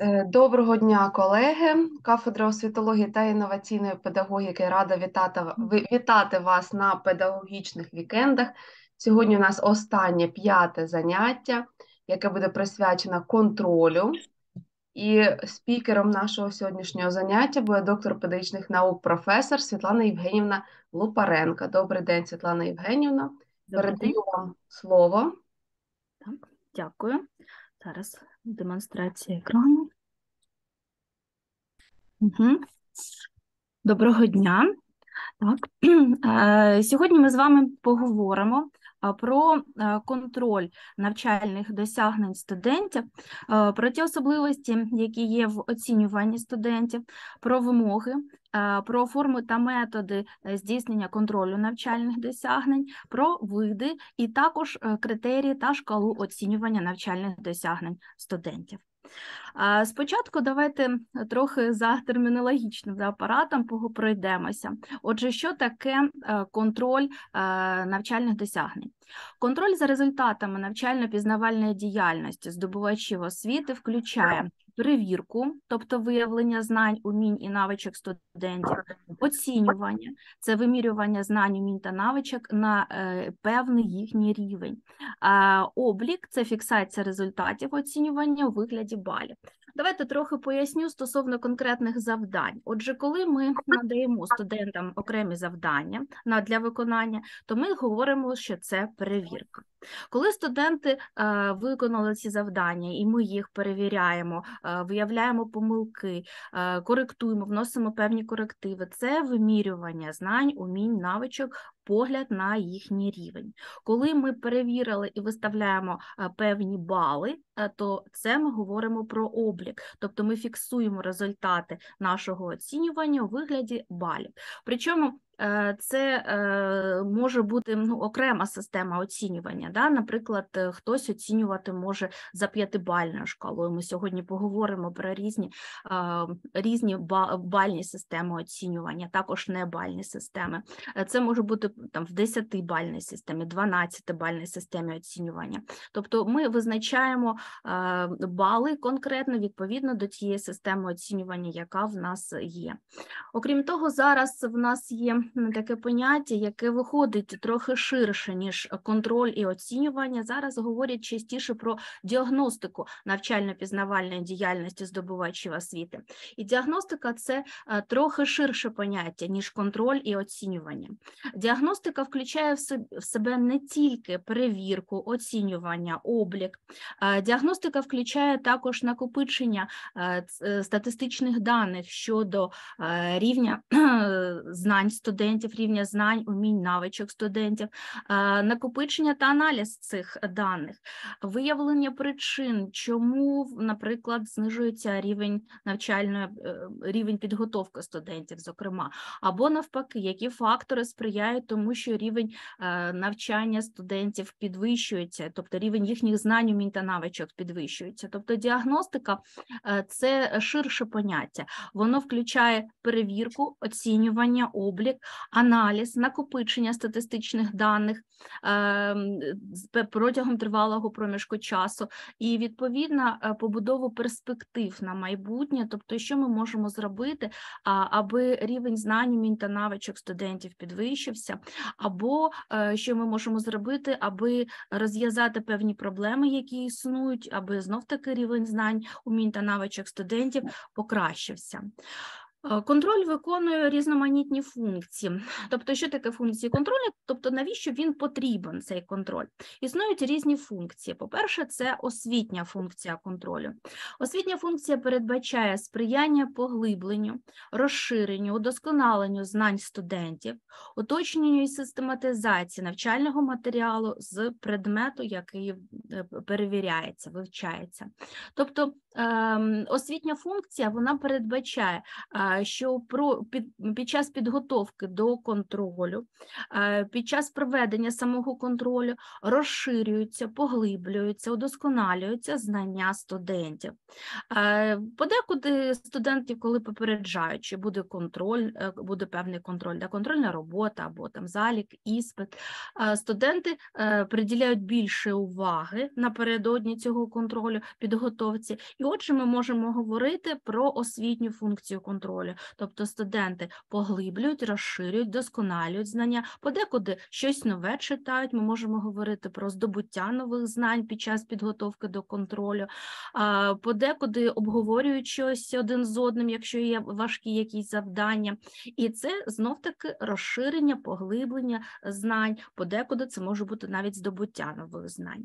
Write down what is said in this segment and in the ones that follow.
Е, доброго дня, колеги. Кафедра освітології та інноваційної педагогіки рада вітати вітати вас на педагогічних вікендах. Сьогодні у нас останнє п'яте заняття, яке буде присвячено контролю. І спікером нашого сьогоднішнього заняття буде доктор педагогічних наук, професор Світлана Євгенівна Лупаренко. Добрий день, Світлана Євгенівна. Добрий Передаю вам слово. Так, Дякую. Зараз. Демонстрація екрану. Угу. Доброго дня. Так. Е, сьогодні ми з вами поговоримо про е, контроль навчальних досягнень студентів, е, про ті особливості, які є в оцінюванні студентів, про вимоги, Е, про форми та методи е, здійснення контролю навчальних досягнень, про види і також е, критерії та шкалу оцінювання навчальних досягнень студентів. Спочатку давайте трохи за термінологічним за апаратом пройдемося. Отже, що таке контроль навчальних досягнень? Контроль за результатами навчально-пізнавальної діяльності здобувачів освіти включає перевірку, тобто виявлення знань, умінь і навичок студентів, оцінювання це вимірювання знань, умінь та навичок на е, певний їхній рівень. Облік це фіксація результатів оцінювання у вигляді балів. Давайте трохи поясню стосовно конкретних завдань. Отже, коли ми надаємо студентам окремі завдання для виконання, то ми говоримо, що це перевірка. Коли студенти е, виконали ці завдання, і ми їх перевіряємо, е, виявляємо помилки, е, коректуємо, вносимо певні корективи, це вимірювання знань, умінь, навичок, погляд на їхній рівень. Коли ми перевірили і виставляємо певні бали, то це ми говоримо про облік, тобто ми фіксуємо результати нашого оцінювання у вигляді балів. Причому Е, це е, може бути ну, окрема система оцінювання. Да? Наприклад, е, хтось оцінювати може за п'ятибальною шкалою. Ми сьогодні поговоримо про різні різні бальні системи оцінювання, також небальні системи. Це може бути там в 10-бальній системі, 12-бальній системі оцінювання. Тобто ми визначаємо бали конкретно відповідно до тієї системи оцінювання, яка в нас є. Окрім того, зараз в нас є таке поняття, яке виходить трохи ширше ніж контроль і оцінювання. Зараз говорять частіше про діагностику навчально-пізнавальної діяльності здобувачів освіти. І діагностика це е, трохи ширше поняття ніж контроль і оцінювання. Діагностика включає в себе не тільки перевірку, оцінювання, облік. Е, діагностика включає також накопичення е, статистичних даних щодо рівня знань студентів студентів, рівня знань, умінь, навичок студентів, е, накопичення та аналіз цих даних, виявлення причин, чому, наприклад, знижується рівень навчальної е, рівень підготовки студентів, зокрема, або навпаки, які фактори сприяють тому, що рівень е, навчання студентів підвищується, тобто рівень їхніх знань, умінь та навичок підвищується. Тобто діагностика це ширше поняття. Воно включає перевірку, оцінювання, облік, аналіз, накопичення статистичних даних ем, протягом тривалого проміжку часу, і відповідно е, побудову перспектив на майбутнє, тобто, що ми можемо зробити, аби рівень знань, умінь та навичок студентів підвищився, або е, що ми можемо зробити, аби розв'язати певні проблеми, які існують, аби знов таки рівень знань, умінь та навичок студентів покращився. Контроль виконує різноманітні функції. Тобто, що таке функції контролю? Тобто, навіщо він потрібен цей контроль? Існують різні функції. По-перше, це освітня функція контролю. Освітня функція передбачає сприяння поглибленню, розширенню, удосконаленню знань студентів, уточненню і систематизації навчального матеріалу з предмету, який е, перевіряється, вивчається. Тобто, Ем, освітня функція вона передбачає, е, що про під час підготовки до контролю, е, під час проведення самого контролю розширюються, поглиблюються, удосконалюються знання студентів. Е, подекуди студенти, коли попереджають, чи буде контроль, буде певний контроль, да, контрольна робота або там залік, іспит, студенти приділяють більше уваги напередодні цього контролю підготовці. і Отже, ми можемо говорити про освітню функцію контролю, тобто студенти поглиблюють, розширюють, досконалюють знання, подекуди щось нове читають. Ми можемо говорити про здобуття нових знань під час підготовки до контролю, подекуди обговорюють щось один з одним, якщо є важкі якісь завдання, і це знов таки розширення, поглиблення знань. Подекуди це може бути навіть здобуття нових знань.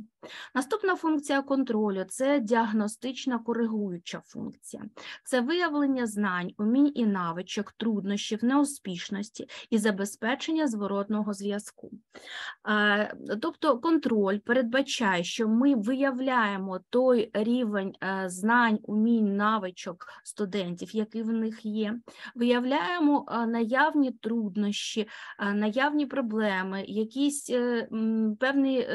Наступна функція контролю це діагностична коригуюча функція це виявлення знань, умінь і навичок, труднощів, неуспішності і забезпечення зворотного зв'язку. Тобто контроль передбачає, що ми виявляємо той рівень е, знань, умінь, навичок студентів, які в них є, виявляємо е, наявні труднощі, е, наявні проблеми, якісь певні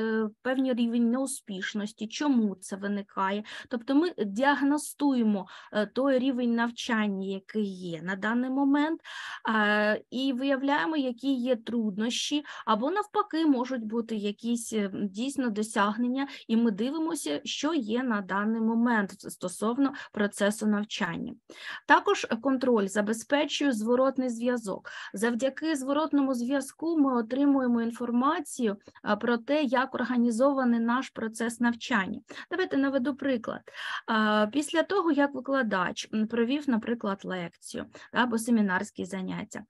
певний рівень неуспішності, чому це виникає. Тобто ми діагностуємо е, той рівень навчання, який є на даний момент, і виявляємо, які є труднощі, або навпаки, можуть бути якісь ем, дійсно досягнення, і ми дивимося, що є на даний момент стосовно процесу навчання. Також контроль забезпечує зворотний зв'язок. Завдяки зворотному зв'язку ми отримуємо інформацію про те, як організований наш процес навчання. Давайте наведу приклад. Після того, як викладач провів, наприклад, лекцію або семінарські заняття,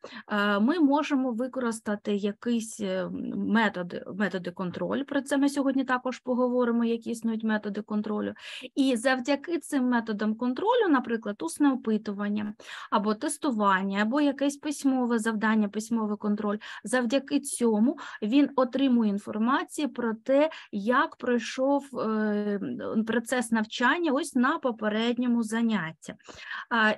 ми можемо використати якісь е, методи методи контролю. Про це ми сьогодні також поговоримо, які існують методи контролю. І завдяки цим методам контролю, наприклад, усне опитування або тестування, або якесь письмове завдання, письмовий контроль, завдяки цьому він отримує інформацію про те, як пройшов е, процес навчання. ось на на попередньому занятті.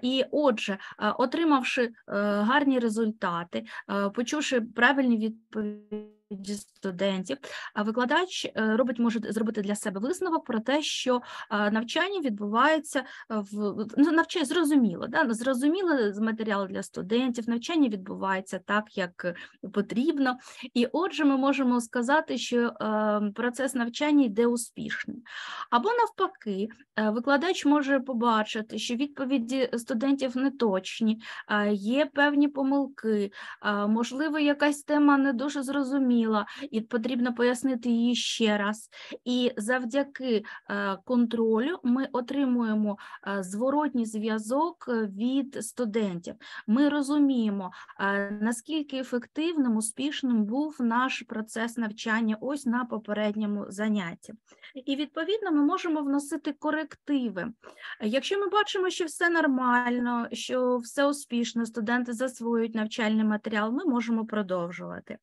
І отже, е, отримавши е, гарні результати, е, почувши правильні відповіді студентів, а викладач е, робить може зробити для себе висновок про те, що е, навчання відбувається е, в ну, навчання зрозуміло, да ну, зрозуміло матеріалу для студентів, навчання відбувається так, як потрібно. І отже, ми можемо сказати, що процес навчання йде успішним. Або навпаки, викладач може побачити, що відповіді студентів не точні, є певні помилки, можливо, якась тема не дуже зрозуміла зрозуміла, і потрібно пояснити її ще раз. І завдяки э, контролю ми отримуємо э, зворотній зв'язок э, від студентів. Ми розуміємо, наскільки ефективним, успішним був наш процес навчання ось на попередньому занятті. І відповідно ми можемо вносити корективи. Якщо ми бачимо, що все нормально, що все успішно, студенти засвоюють навчальний матеріал, ми можемо продовжувати.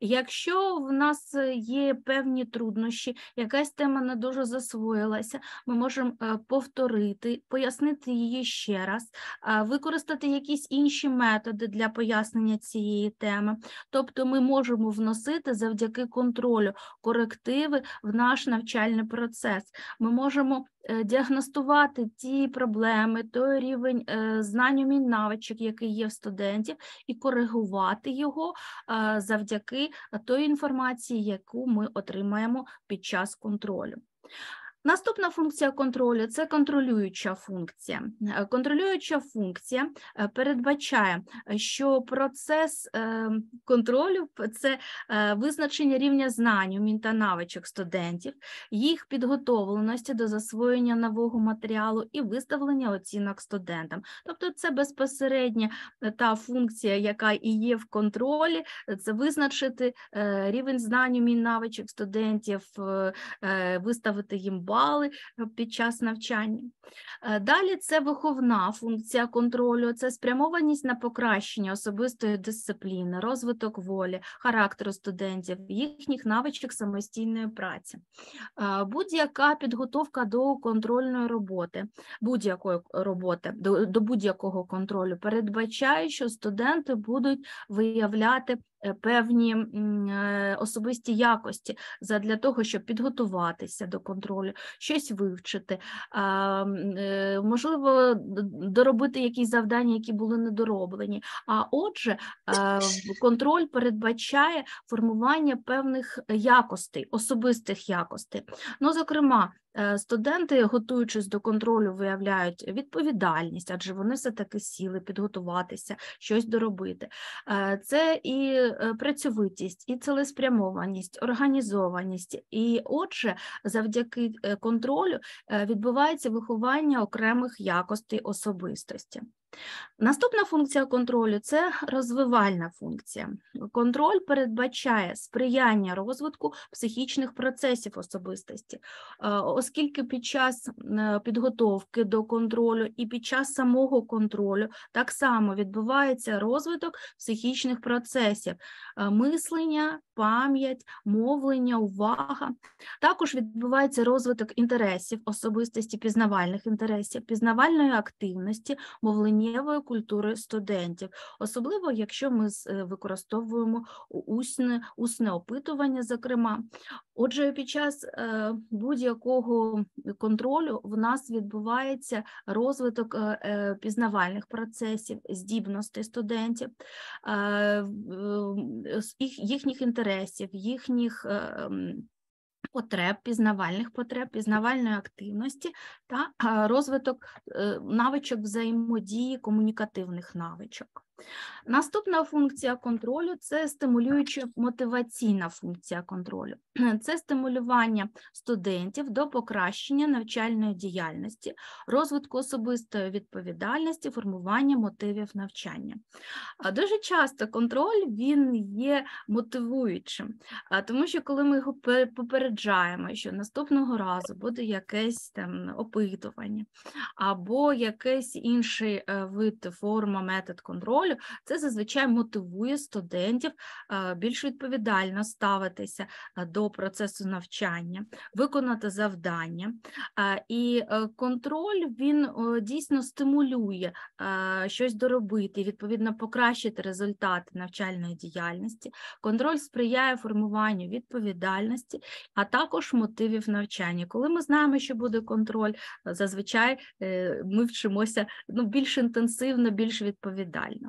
Якщо Якщо в нас е, є певні труднощі, якась тема не дуже засвоїлася, ми можемо е, повторити, пояснити її ще раз, використати якісь інші методи для пояснення цієї теми. Тобто ми можемо вносити завдяки контролю корективи в наш навчальний процес. Ми можемо Е, діагностувати ті проблеми, той рівень е, знань умінь, навичок, який є в студентів, і коригувати його е, завдяки тої інформації, яку ми отримаємо під час контролю. Наступна функція контролю це контролююча функція. Е, контролююча функція е, передбачає, е, що процес контролю це визначення рівня знань, умінь та навичок студентів, їх підготовленості до засвоєння нового матеріалу і виставлення оцінок студентам. Тобто, це безпосередня та функція, яка і є в контролі, це визначити рівень знань, умінь навичок студентів, виставити їм бали е, під час навчання. Е, далі це виховна функція контролю, це спрямованість на покращення особистої дисципліни, розвиток волі, характеру студентів, їхніх навичок самостійної праці. Е, будь-яка підготовка до контрольної роботи, будь-якої роботи, до, до будь-якого контролю передбачає, що студенти будуть виявляти Е, певні е, особисті якості для того, щоб підготуватися до контролю, щось вивчити, е, можливо, доробити якісь завдання, які були недороблені. А отже, контроль передбачає формування певних якостей, особистих якостей. Ну, зокрема, Е, студенти, готуючись до контролю, виявляють відповідальність, адже вони все таки сіли підготуватися, щось доробити. Е, це і е, працьовитість, і цілеспрямованість, організованість. І, отже, завдяки контролю відбувається виховання окремих якостей особистості. Наступна функція контролю це розвивальна функція. Контроль передбачає сприяння розвитку психічних процесів особистості, е, оскільки під час е, підготовки до контролю і під час самого контролю так само відбувається розвиток психічних процесів, е, мислення, пам'ять, мовлення, увага. Також відбувається розвиток інтересів особистості, пізнавальних інтересів, пізнавальної активності, мовлення життєвої культури студентів, особливо якщо ми е, використовуємо усне усне опитування. Зокрема, отже, під час е, будь-якого контролю в нас відбувається розвиток е, пізнавальних процесів, здібностей студентів, їхніх інтересів, їхніх. Потреб, пізнавальних потреб, пізнавальної активності та розвиток е, навичок взаємодії, комунікативних навичок. Наступна функція контролю це стимулююча мотиваційна функція контролю, це стимулювання студентів до покращення навчальної діяльності, розвитку особистої відповідальності, формування мотивів навчання. Дуже часто контроль він є мотивуючим, тому що коли ми його попереджаємо, що наступного разу буде якесь там опитування або якийсь інший е, вид форма метод контролю контролю, це зазвичай мотивує студентів е, більш відповідально ставитися е, до процесу навчання, виконати завдання. Е, і контроль він дійсно стимулює щось доробити, відповідно, покращити результати навчальної діяльності. Контроль сприяє формуванню відповідальності, а також мотивів навчання. Коли ми знаємо, що буде контроль, зазвичай ми вчимося ну, більш інтенсивно, більш відповідально.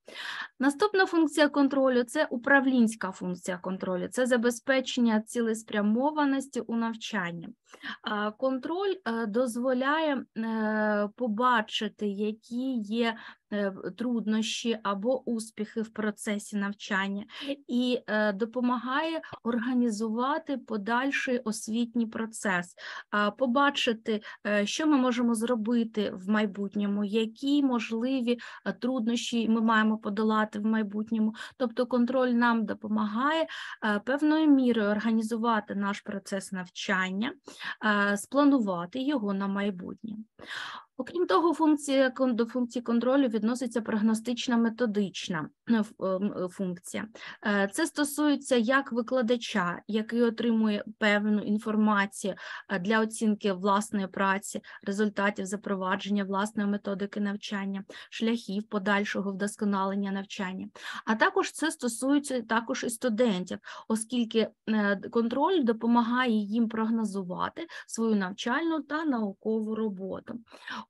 Наступна функція контролю це управлінська функція контролю, це забезпечення цілеспрямованості у навчанні. Контроль е, дозволяє е, побачити, які є е, труднощі або успіхи в процесі навчання, і допомагає організувати подальший освітній процес, побачити, що ми можемо зробити в майбутньому, які можливі труднощі ми маємо подолати в майбутньому. Тобто, контроль нам допомагає е, певною мірою організувати наш процес навчання, е, спланувати його на майбутнє. Окрім того, функція до функції контролю відноситься прогностична методична е, е, е, функція. Це стосується як викладача, який отримує певну інформацію для оцінки власної праці, результатів запровадження власної методики навчання, шляхів подальшого вдосконалення навчання. А також це стосується також і студентів, оскільки контроль допомагає їм прогнозувати свою навчальну та наукову роботу.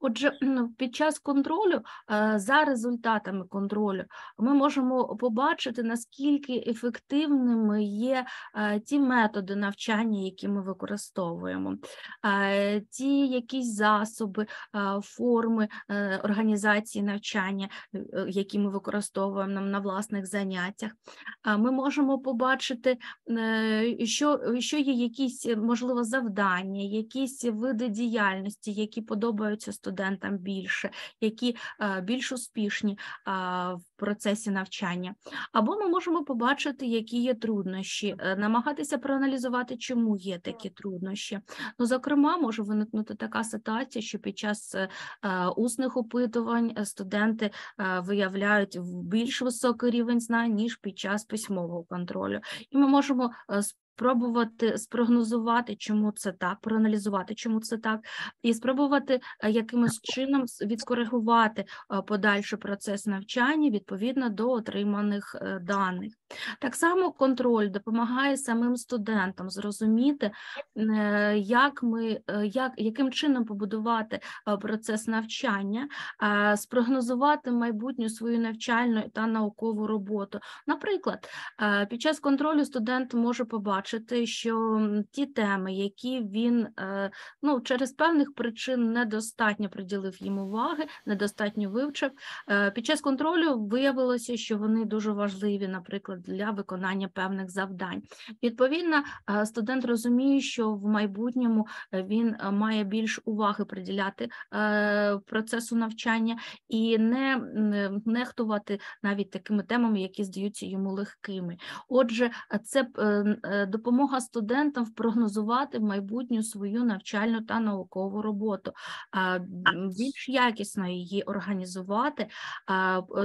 Отже, ну, під час контролю е, за результатами контролю ми можемо побачити, наскільки ефективними є е, ті методи навчання, які ми використовуємо, е, ті якісь засоби, форми організації навчання, які ми використовуємо на власних заняттях. Ми можемо побачити, що що є якісь можливо завдання, якісь види діяльності, які подобаються студентам більше, які е, більш успішні в процесі навчання. Або ми можемо побачити, які є труднощі, е, намагатися проаналізувати, чому є такі труднощі. Ну, зокрема, може виникнути така ситуація, що під час е, усних опитувань студенти виявляють більш високий рівень знань ніж під час письмового контролю, і ми можемо спробувати спрогнозувати, чому це так, проаналізувати, чому це так, і спробувати е, якимось чином відкоригувати е, подальший процес навчання відповідно до отриманих е, даних. Так само контроль допомагає самим студентам зрозуміти, як ми, як, яким чином побудувати процес навчання, спрогнозувати майбутню свою навчальну та наукову роботу. Наприклад, під час контролю студент може побачити бачити, що ті теми, які він е, ну через певних причин недостатньо приділив їм уваги, недостатньо вивчив. Е, під час контролю виявилося, що вони дуже важливі, наприклад, для виконання певних завдань. Відповідно, е, студент розуміє, що в майбутньому він має більш уваги приділяти процесу навчання і не нехтувати навіть такими темами, які здаються йому легкими. Отже, це допомога студентам прогнозувати в майбутню свою навчальну та наукову роботу, більш якісно її організувати,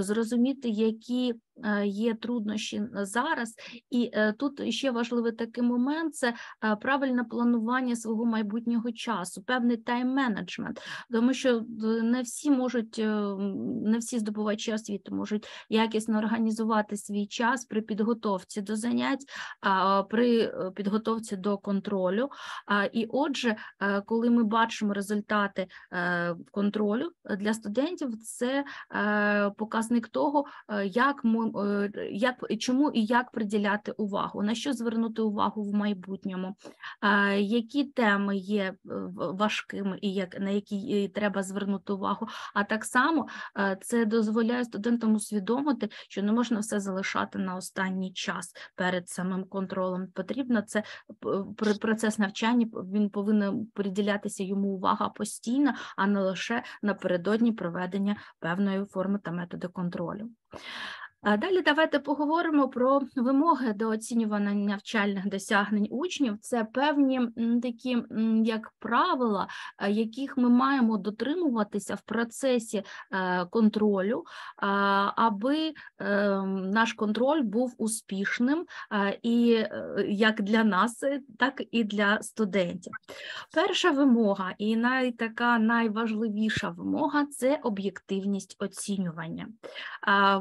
зрозуміти, які Е, є труднощі зараз, і е, тут ще важливий такий момент: це е, правильне планування свого майбутнього часу, певний тайм-менеджмент, тому що не всі можуть, не всі здобувачі освіти можуть якісно організувати свій час при підготовці до занять, при підготовці до контролю. І отже, коли ми бачимо результати контролю для студентів, це показник того, як ми. Е, як чому і як приділяти увагу, на що звернути увагу в майбутньому, е, які теми є е, важкими і як на які треба звернути увагу. А так само це дозволяє студентам усвідомити, що не можна все залишати на останній час перед самим контролем. Потрібно це процес навчання він повинен приділятися йому увага постійно, а не лише напередодні проведення певної форми та методи контролю. Далі давайте поговоримо про вимоги до оцінювання навчальних досягнень учнів. Це певні такі, як правила, е, яких ми маємо дотримуватися в процесі е, контролю, е, аби наш контроль був успішним і як для нас, так і для студентів. Перша вимога і най, найважливіша вимога це об'єктивність оцінювання.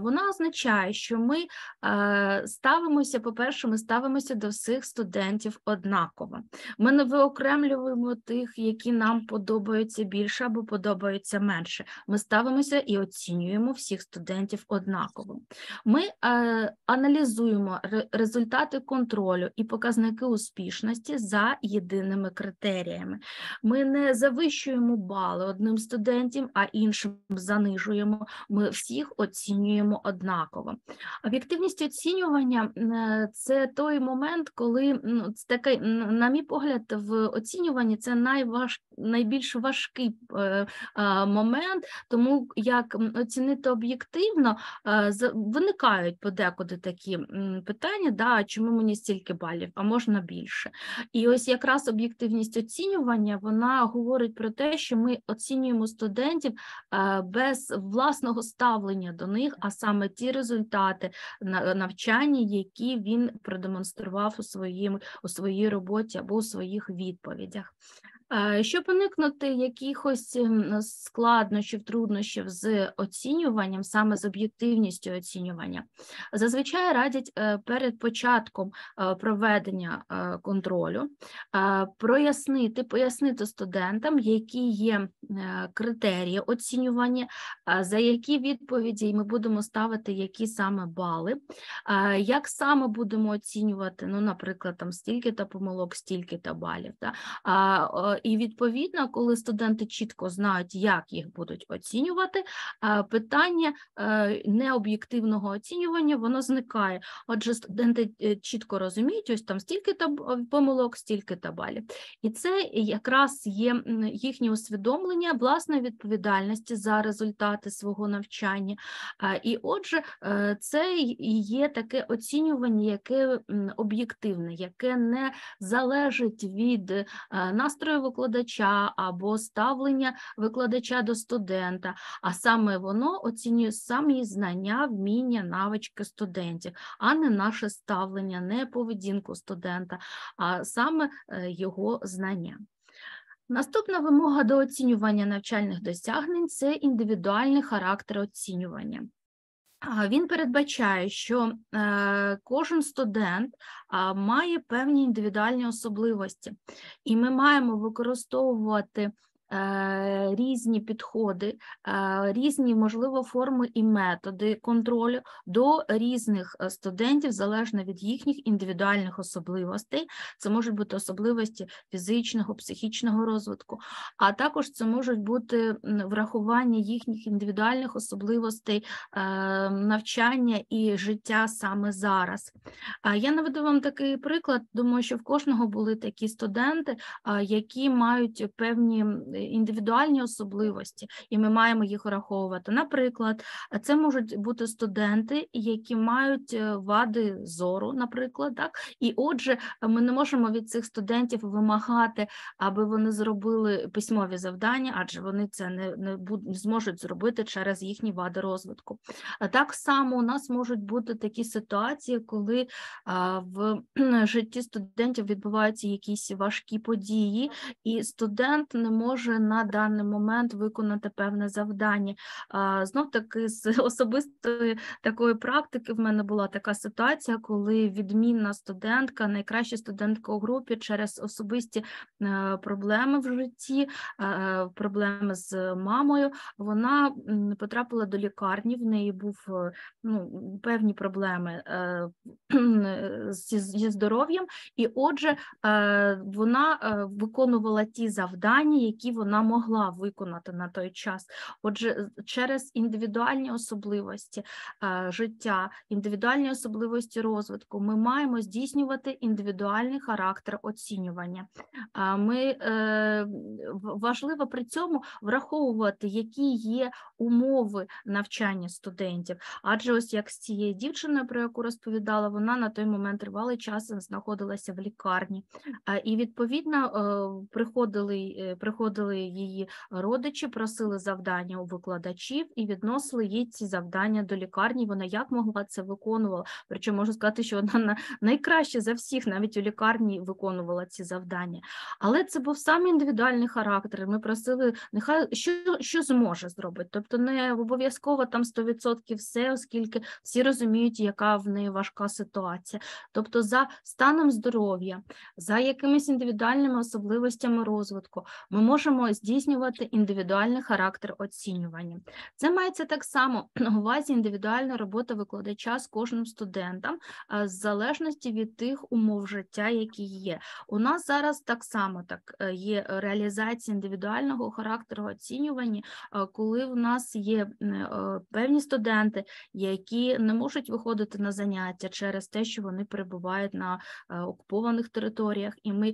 Вона означає означає, що ми е, ставимося, по-перше, ми ставимося до всіх студентів однаково. Ми не виокремлюємо тих, які нам подобаються більше або подобаються менше. Ми ставимося і оцінюємо всіх студентів однаково. Ми е, аналізуємо результати контролю і показники успішності за єдиними критеріями. Ми не завищуємо бали одним студентам, а іншим занижуємо. Ми всіх оцінюємо однаково випадково. Об'єктивність оцінювання е, це той момент, коли ну, це такий, на мій погляд, в оцінюванні це найваж, найбільш важкий е, момент, тому як оцінити об'єктивно, е, виникають подекуди такі питання: да, чому мені стільки балів, а можна більше. І ось якраз об'єктивність оцінювання вона говорить про те, що ми оцінюємо студентів без власного ставлення до них, а саме ті результати результати е, навчання, які він продемонстрував у своїм у своїй роботі або у своїх відповідях. Е, щоб уникнути якихось ем, складнощів, труднощів з оцінюванням, саме з об'єктивністю оцінювання, зазвичай радять е, перед початком е, проведення контролю прояснити, пояснити студентам, які є критерії оцінювання, за які відповіді ми будемо ставити які саме бали, як саме будемо оцінювати, ну, наприклад, там стільки-то помилок, стільки-то балів. Да? І відповідно, коли студенти чітко знають, як їх будуть оцінювати, е, питання е, необ'єктивного оцінювання воно зникає. Отже, студенти е, чітко розуміють, ось там стільки помилок, стільки табалів. І це якраз є їхнє усвідомлення власної відповідальності за результати свого навчання. І отже, це є таке оцінювання, яке об'єктивне, яке не залежить від настрою викладача або ставлення викладача до студента, а саме воно оцінює самі знання, вміння, навички студентів, а не наше ставлення, не поведінку студента, а саме е, його знання. Наступна вимога до оцінювання навчальних досягнень це індивідуальний характер оцінювання. Він передбачає, що е, кожен студент має певні індивідуальні особливості, і ми маємо використовувати Е, різні підходи, е, різні, можливо, форми і методи контролю до різних е, студентів залежно від їхніх індивідуальних особливостей. Це можуть бути особливості фізичного, психічного розвитку, а також це можуть бути врахування їхніх індивідуальних особливостей навчання і життя саме зараз. Я наведу вам такий приклад. Думаю, що в кожного були такі студенти, які мають певні індивідуальні особливості, і ми маємо їх враховувати. Наприклад, це можуть бути студенти, які мають е, вади зору, наприклад, так і отже, ми не можемо від цих студентів вимагати, аби вони зробили письмові завдання, адже вони це не не зможуть зробити через їхні вади розвитку. Так само у нас можуть бути такі ситуації, коли в житті студентів відбуваються якісь важкі події, і студент не може може на даний момент виконати певне завдання. Знов таки з особистої такої практики в мене була така ситуація, коли відмінна студентка, найкраща студентка у групі через особисті е, проблеми в житті, е, проблеми з мамою, вона потрапила до лікарні. В неї був е, ну, певні проблеми зі здоров'ям, і отже, вона виконувала ті завдання, які вона могла виконати на той час. Отже, через індивідуальні особливості е, життя, індивідуальні особливості розвитку, ми маємо здійснювати індивідуальний характер оцінювання. Е, ми е, важливо при цьому враховувати, які є умови навчання студентів, адже ось як з цією дівчиною, про яку розповідала, вона на той момент тривалий час знаходилася в лікарні, і відповідно приходили приходили. Приносили її родичі, просили завдання у викладачів і відносили їй ці завдання до лікарні. Вона як могла це виконувала. Причому можу сказати, що вона найкраще за всіх, навіть у лікарні виконувала ці завдання. Але це був саме індивідуальний характер. Ми просили нехай що що зможе зробити. Тобто не обов'язково там 100% все, оскільки всі розуміють, яка в неї важка ситуація. Тобто, за станом здоров'я, за якимись індивідуальними особливостями розвитку. Ми можемо можемо здійснювати індивідуальний характер оцінювання. Це мається так само на увазі індивідуальна робота викладача з кожним студентом, в залежності від тих умов життя, які є. У нас зараз так само так е, є реалізація індивідуального характеру оцінювання, коли в нас є е, певні студенти, які не можуть виходити на заняття через те, що вони перебувають на е, окупованих територіях, і ми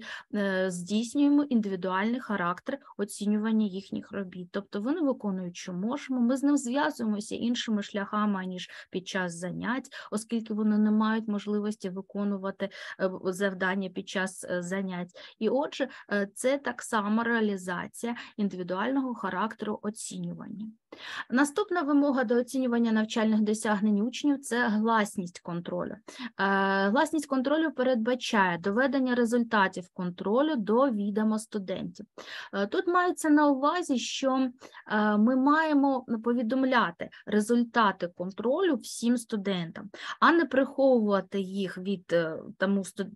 здійснюємо індивідуальний характер оцінювання їхніх робіт. Тобто вони виконують, що можемо. Ми з ним зв'язуємося іншими шляхами аніж під час занять, оскільки вони не мають можливості виконувати е, завдання під час е, занять. І отже, е, це так само реалізація індивідуального характеру оцінювання. Наступна вимога до оцінювання навчальних досягнень учнів це гласність контролю. Е, гласність контролю передбачає доведення результатів контролю до відома студентів. Е, тут мається на увазі, що е, ми маємо повідомляти результати контролю всім студентам, а не приховувати їх від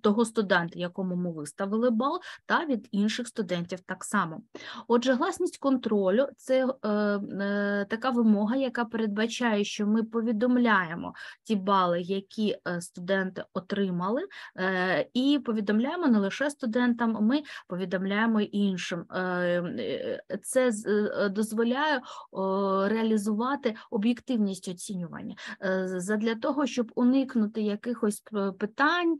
того студента, якому ми виставили бал, та від інших студентів так само. Отже, гласність контролю це. Е, така вимога, яка передбачає, що ми повідомляємо ті бали, які е, студенти отримали, е, і повідомляємо не лише студентам, ми повідомляємо іншим. Це дозволяє реалізувати об'єктивність оцінювання задля того, щоб уникнути якихось питань,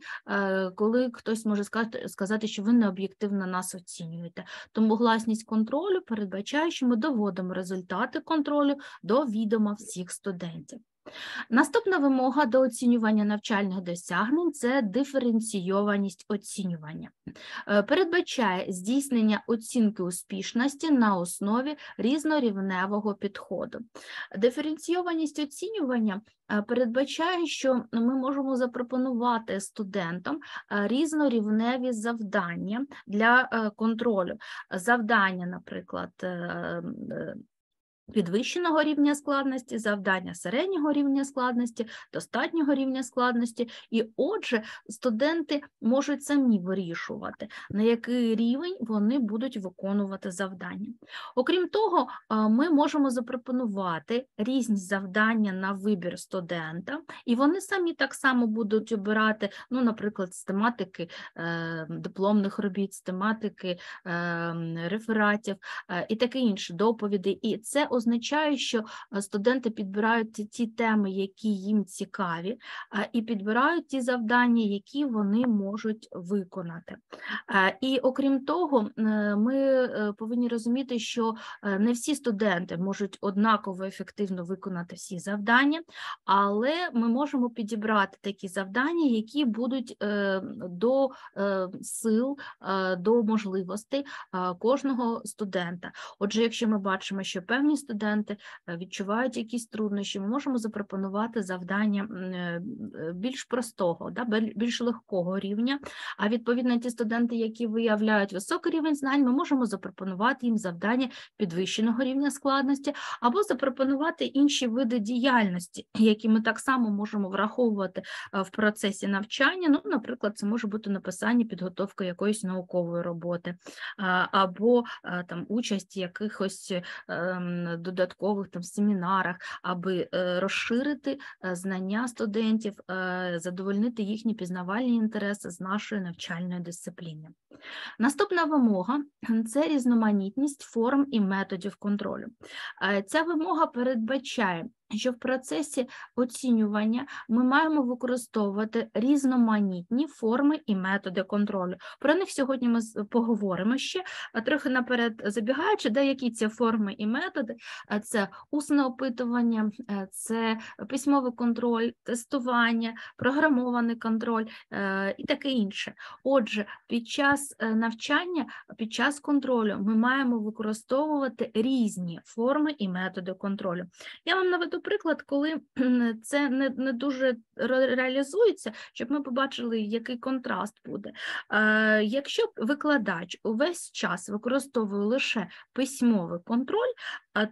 коли хтось може сказати, що ви не об'єктивно нас оцінюєте. Тому гласність контролю передбачає, що ми доводимо результати контролю, контролю до відома всіх студентів. Наступна вимога до оцінювання навчальних досягнень це диференційованість оцінювання. Е, передбачає здійснення оцінки успішності на основі різнорівневого підходу. Диференційованість оцінювання е, передбачає, що ми можемо запропонувати студентам е, різнорівневі завдання для контролю. Завдання, наприклад, Підвищеного рівня складності, завдання середнього рівня складності, достатнього рівня складності, і отже, студенти можуть самі вирішувати, на який рівень вони будуть виконувати завдання. Окрім того, ми можемо запропонувати різні завдання на вибір студента, і вони самі так само будуть обирати, ну, наприклад, з тематики е, дипломних робіт, з тематики е, рефератів е, і таке інше доповіді. І це означає, що е, студенти підбирають ті теми, які їм цікаві, е, і підбирають ті завдання, які вони можуть виконати. Е, і окрім того, ми повинні розуміти, що не всі студенти можуть однаково ефективно виконати всі завдання, але ми можемо підібрати такі завдання, які будуть до сил, до можливостей кожного студента. Отже, якщо ми бачимо, що певні студенти е, відчувають якісь труднощі, ми можемо запропонувати завдання е, е, більш простого, да, більш легкого рівня. А відповідно, ті студенти, які виявляють високий рівень знань, ми можемо запропонувати їм завдання підвищеного рівня складності або запропонувати інші види діяльності, які ми так само можемо враховувати в процесі навчання. Ну, наприклад, це може бути написання підготовки якоїсь наукової роботи, або там участь якихось ем, додаткових там семінарах, аби е, розширити е, знання студентів, е, задовольнити їхні пізнавальні інтереси з нашої навчальної дисципліни. Наступна вимога це різноманітність форм і методів контролю. Ця вимога передбачає що в процесі оцінювання ми маємо використовувати різноманітні форми і методи контролю. Про них сьогодні ми поговоримо ще трохи наперед забігаючи, деякі ці форми і методи: це усне опитування, е, це письмовий контроль, тестування, програмований контроль е, і таке інше. Отже, під час е, навчання, під час контролю ми маємо використовувати різні форми і методи контролю. Я вам наведу наведу приклад, коли це не не дуже реалізується, щоб ми побачили, який контраст буде. Е, Якщо викладач увесь час використовує лише письмовий контроль,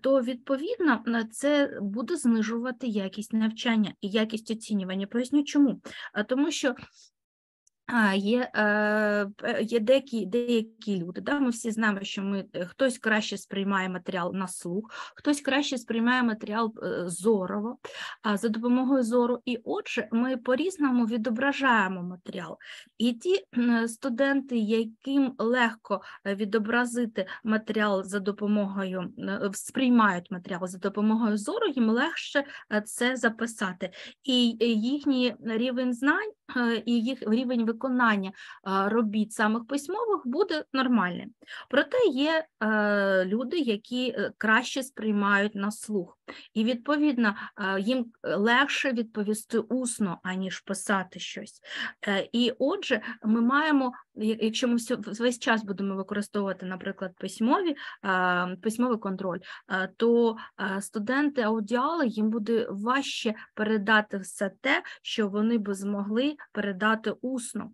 то відповідно це буде знижувати якість навчання і якість оцінювання. Поясню, чому тому, що Є е, є деякі деякі люди. Да? Ми всі знаємо, що ми е, хтось краще сприймає матеріал на слух, хтось краще сприймає матеріал е, зорово, за допомогою зору. І отже, ми по-різному відображаємо матеріал. І ті студенти, яким легко відобразити матеріал за допомогою, сприймають матеріал за допомогою зору, їм легше це записати. І їхній рівень знань і їх рівень виконання виконання е, робіт самих письмових буде нормальним. Проте є е, люди, які е, краще сприймають на слух, і відповідно їм легше відповісти усно аніж писати щось. І отже, ми маємо Е, якщо ми весь час будемо використовувати, наприклад, письмові е, письмовий контроль, е, то студенти аудіали їм буде важче передати все те, що вони би змогли передати усно.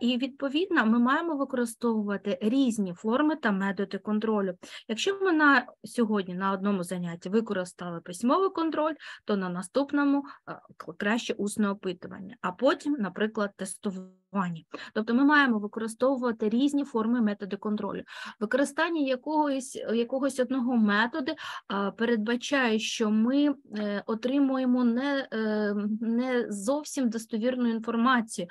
І відповідно ми маємо використовувати різні форми та методи контролю. Якщо ми на сьогодні на одному занятті використали письмовий контроль, то на наступному краще усне опитування, а потім, наприклад, тестування. Тобто ми маємо використовувати використовувати різні форми методи контролю. Використання якогось якогось одного методу передбачає, що ми е, отримуємо не е, не зовсім достовірну інформацію,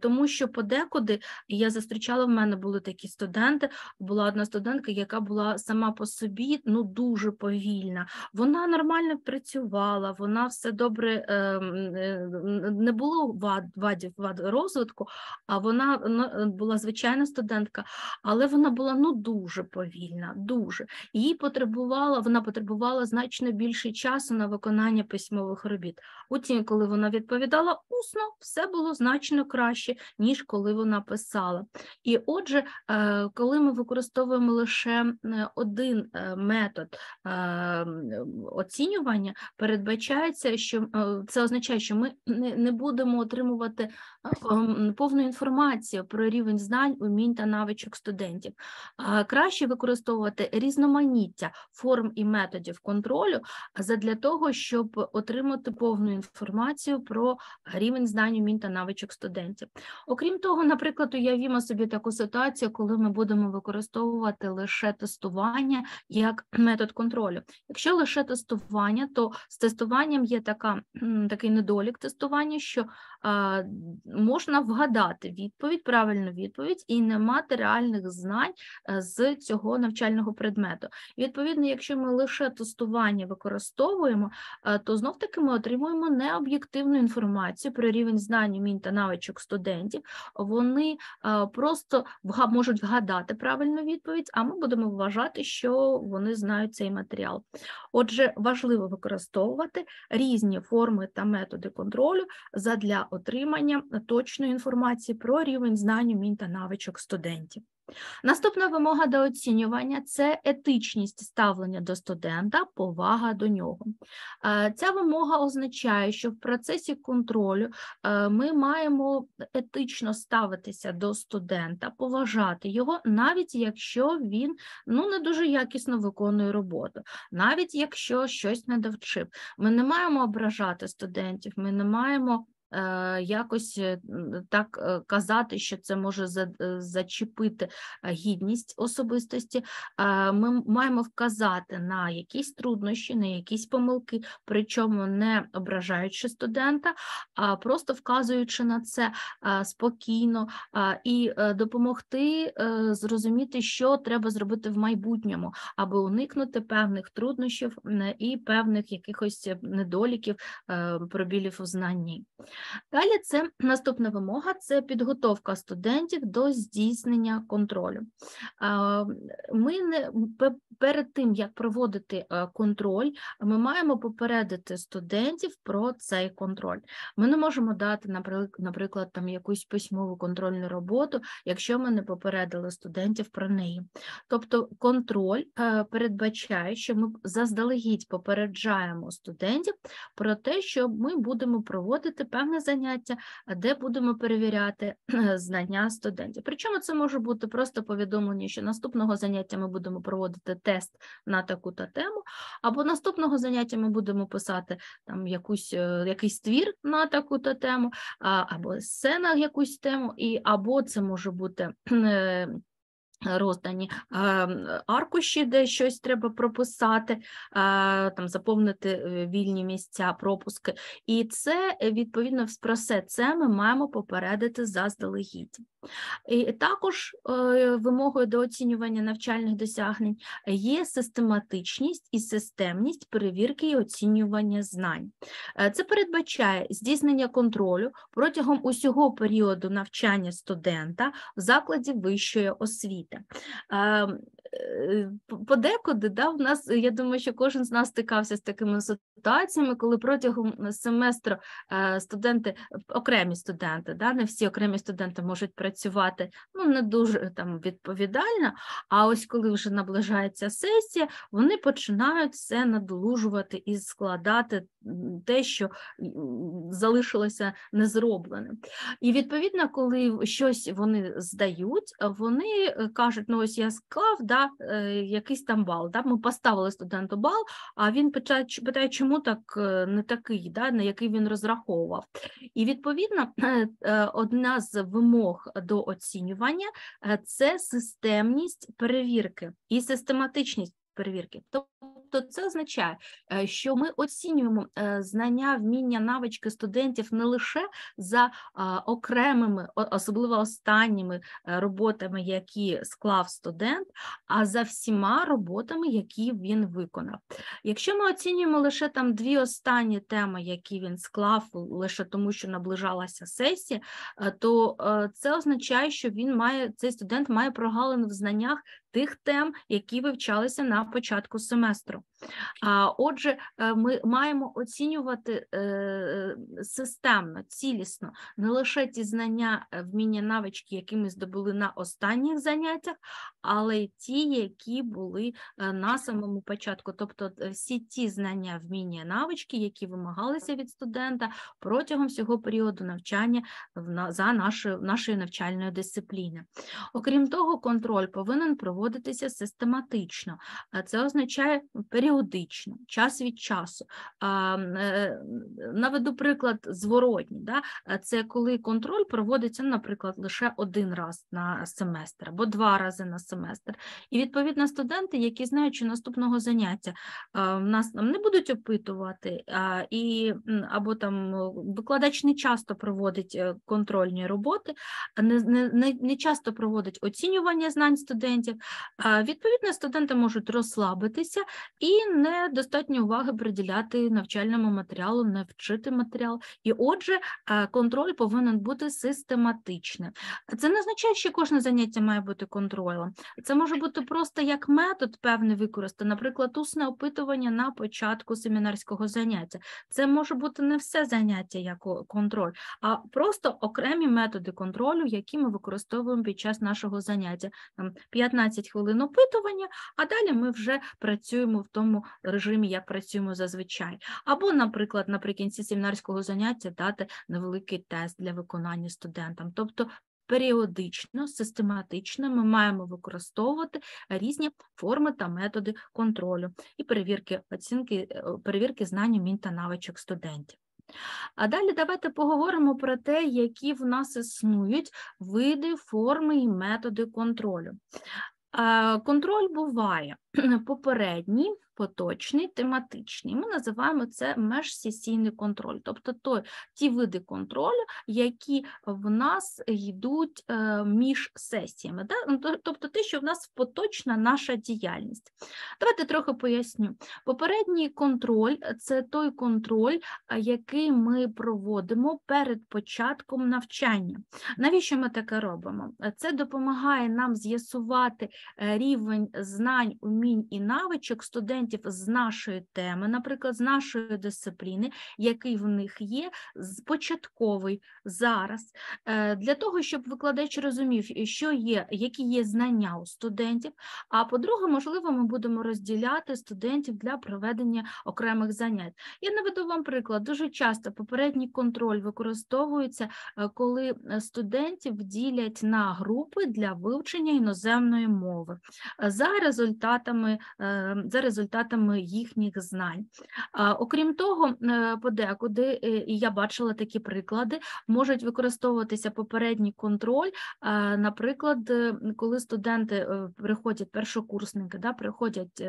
тому що подекуди я зустрічала в мене були такі студенти. Була одна студентка, яка була сама по собі ну дуже повільна. Вона нормально працювала, вона все добре е, не було вад, вадів вад розвитку, а вона ну, була звичайна студентка, але вона була ну дуже повільна, дуже їй потребувала, вона потребувала значно більше часу на виконання письмових робіт. Утім, коли вона відповідала усно, все було значно краще, ніж коли вона писала. І отже, е, коли ми використовуємо лише е, один е, метод оцінювання, передбачається, що це означає, що ми не будемо отримувати повну інформацію про рівень рівень знань, умінь та навичок студентів. Краще використовувати різноманіття форм і методів контролю для того, щоб отримати повну інформацію про рівень знань, умінь та навичок студентів. Окрім того, наприклад, уявімо собі таку ситуацію, коли ми будемо використовувати лише тестування як метод контролю. Якщо лише тестування, то з тестуванням є така, такий недолік тестування, що можна вгадати відповідь, правильну відповідь і не мати реальних знань е, з цього навчального предмету. відповідно, якщо ми лише тестування використовуємо, е, то знов таки ми отримуємо необ'єктивну інформацію про рівень знань, умінь та навичок студентів. Вони е, просто можуть вгадати правильну відповідь, а ми будемо вважати, що вони знають цей матеріал. Отже, важливо використовувати різні форми та методи контролю задля отримання точної інформації про рівень знань, умінь та навичок студентів. Наступна вимога до оцінювання це етичність ставлення до студента, повага до нього. Е, ця вимога означає, що в процесі контролю е, ми маємо етично ставитися до студента, поважати його, навіть якщо він ну, не дуже якісно виконує роботу, навіть якщо щось не довчив. Ми не маємо ображати студентів, ми не маємо Е, якось е, так е, казати, що це може зачепити гідність особистості. Ми маємо вказати на якісь труднощі, на якісь помилки, причому не ображаючи студента, а просто вказуючи на це спокійно і допомогти зрозуміти, що треба зробити в майбутньому, аби уникнути певних труднощів і певних якихось недоліків пробілів у знанні. Далі це наступна вимога: це підготовка студентів до здійснення контролю. Ми не перед тим як проводити е, контроль, ми маємо попередити студентів про цей контроль. Ми не можемо дати, наприклад, там якусь письмову контрольну роботу, якщо ми не попередили студентів про неї. Тобто контроль е, передбачає, що ми заздалегідь попереджаємо студентів про те, що ми будемо проводити певну онлайн заняття, де будемо перевіряти знання студентів. Причому це може бути просто повідомлення, що наступного заняття ми будемо проводити тест на таку-то тему, або наступного заняття ми будемо писати там якусь е, якийсь твір на таку-то тему, або есе на якусь тему, і або це може бути. Е, роздані аркуші, де щось треба прописати, там заповнити е, вільні місця, пропуски. І це відповідно про все це ми маємо попередити заздалегідь. І Також е, вимогою до оцінювання навчальних досягнень є систематичність і системність перевірки і оцінювання знань. Е, це передбачає здійснення контролю протягом усього періоду навчання студента в закладі вищої освіти щастя. Е, подекуди да, у нас, я думаю, що кожен з нас стикався з такими ситуаціями, коли протягом семестру е, студенти, окремі студенти, да, не всі окремі студенти можуть працювати ну, не дуже там відповідально. А ось коли вже наближається сесія, вони починають все надолужувати і складати те, що залишилося незробленим. І відповідно, коли щось вони здають, вони е, кажуть: ну ось я склав да, е, якийсь там бал. Да, Ми поставили студенту бал, а він питає, чому так е, не такий, да, на який він розраховував. І відповідно одна з вимог до оцінювання це системність перевірки і систематичність перевірки. Тобто Тобто, це означає, е, що ми оцінюємо е, знання, вміння, навички студентів не лише за окремими, особливо останніми е, роботами, які склав студент, а за всіма роботами, які він виконав. Якщо ми оцінюємо лише там дві останні теми, які він склав, лише тому, що наближалася сесія, то це означає, що він має цей студент має прогалину в знаннях тих тем, які вивчалися на початку семестру. Отже, е, ми маємо оцінювати е, системно, цілісно не лише ті знання, е, вміння навички, які ми здобули на останніх заняттях, але й ті, які були на самому початку, тобто всі ті знання, вміння навички, які вимагалися від студента протягом всього періоду навчання за нашою навчальною дисципліною. Окрім того, контроль повинен проводитися систематично, це означає період періодично, час від часу. Е, наведу приклад зворотні, Да? Е, це коли контроль проводиться, наприклад, лише один раз на семестр або два рази на семестр. І відповідно студенти, які знають, що наступного заняття нас нам не будуть опитувати, і або там е, викладач не часто проводить контрольні роботи, не, не, не часто проводить оцінювання знань студентів. Відповідно, студенти можуть розслабитися і недостатньо уваги приділяти навчальному матеріалу, не вчити матеріал. І, отже, е, контроль повинен бути систематичним. Це не означає, що кожне заняття має бути контролем. Це може бути просто як метод певний використати, наприклад, усне опитування на початку семінарського заняття. Це може бути не все заняття як контроль, а просто окремі методи контролю, які ми використовуємо під час нашого заняття. Там 15 хвилин опитування, а далі ми вже працюємо в тому такому режимі, як працюємо зазвичай. Або, наприклад, наприкінці семінарського заняття дати невеликий тест для виконання студентам. Тобто періодично, систематично ми маємо використовувати різні форми та методи контролю і перевірки оцінки, е, перевірки знань, умінь та навичок студентів. А далі давайте поговоримо про те, які в нас існують види, форми і методи контролю. Контроль буває попередній, поточний, тематичний. Ми називаємо це межсесійний контроль, тобто то, ті види контролю, які в нас йдуть е, між сесіями, да? Ну, тобто те, що в нас поточна наша діяльність. Давайте трохи поясню. Попередній контроль це той контроль, е, який ми проводимо перед початком навчання. Навіщо ми таке робимо? Це допомагає нам з'ясувати е, рівень знань. умінь, вмінь і навичок студентів з нашої теми, наприклад, з нашої дисципліни, який в них є, початковий зараз, е, для того, щоб викладач розумів, е, що є, які є знання у студентів. А по-друге, можливо, ми будемо розділяти студентів для проведення окремих занять. Я наведу вам приклад. Дуже часто попередній контроль використовується, е, коли студентів ділять на групи для вивчення іноземної мови. За результатами результатами е, за результатами їхніх знань. Окрім того, е, подекуди е, і я бачила такі приклади, можуть використовуватися попередній контроль. Наприклад, коли студенти приходять першокурсники, да, приходять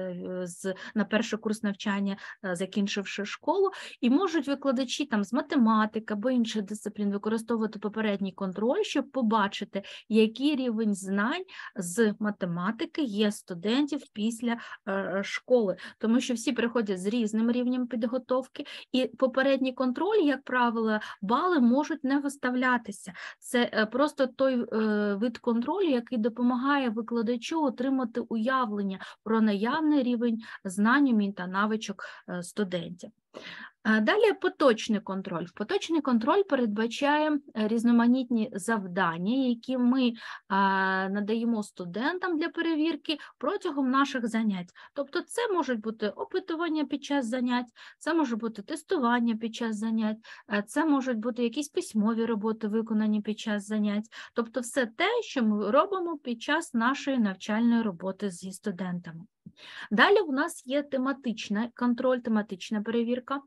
з на перший курс навчання, закінчивши школу, і можуть викладачі там з математики або інших дисциплін використовувати попередній контроль, щоб побачити, який рівень знань з математики є студентів після після е, школи, тому що всі приходять з різним рівнем підготовки, і попередній контроль, як правило, бали можуть не виставлятися. Це е, просто той е, вид контролю, який допомагає викладачу отримати уявлення про наявний рівень знань умінь та навичок студентів. Далі поточний контроль. Поточний контроль передбачає э, різноманітні завдання, які ми надаємо студентам для перевірки протягом наших занять. Тобто, це можуть бути опитування під час занять, це може бути тестування під час занять, е, це можуть бути якісь письмові роботи, виконані під час занять, тобто, все те, що ми робимо під час нашої навчальної роботи зі студентами. Далі у нас є тематичний контроль, тематична перевірка.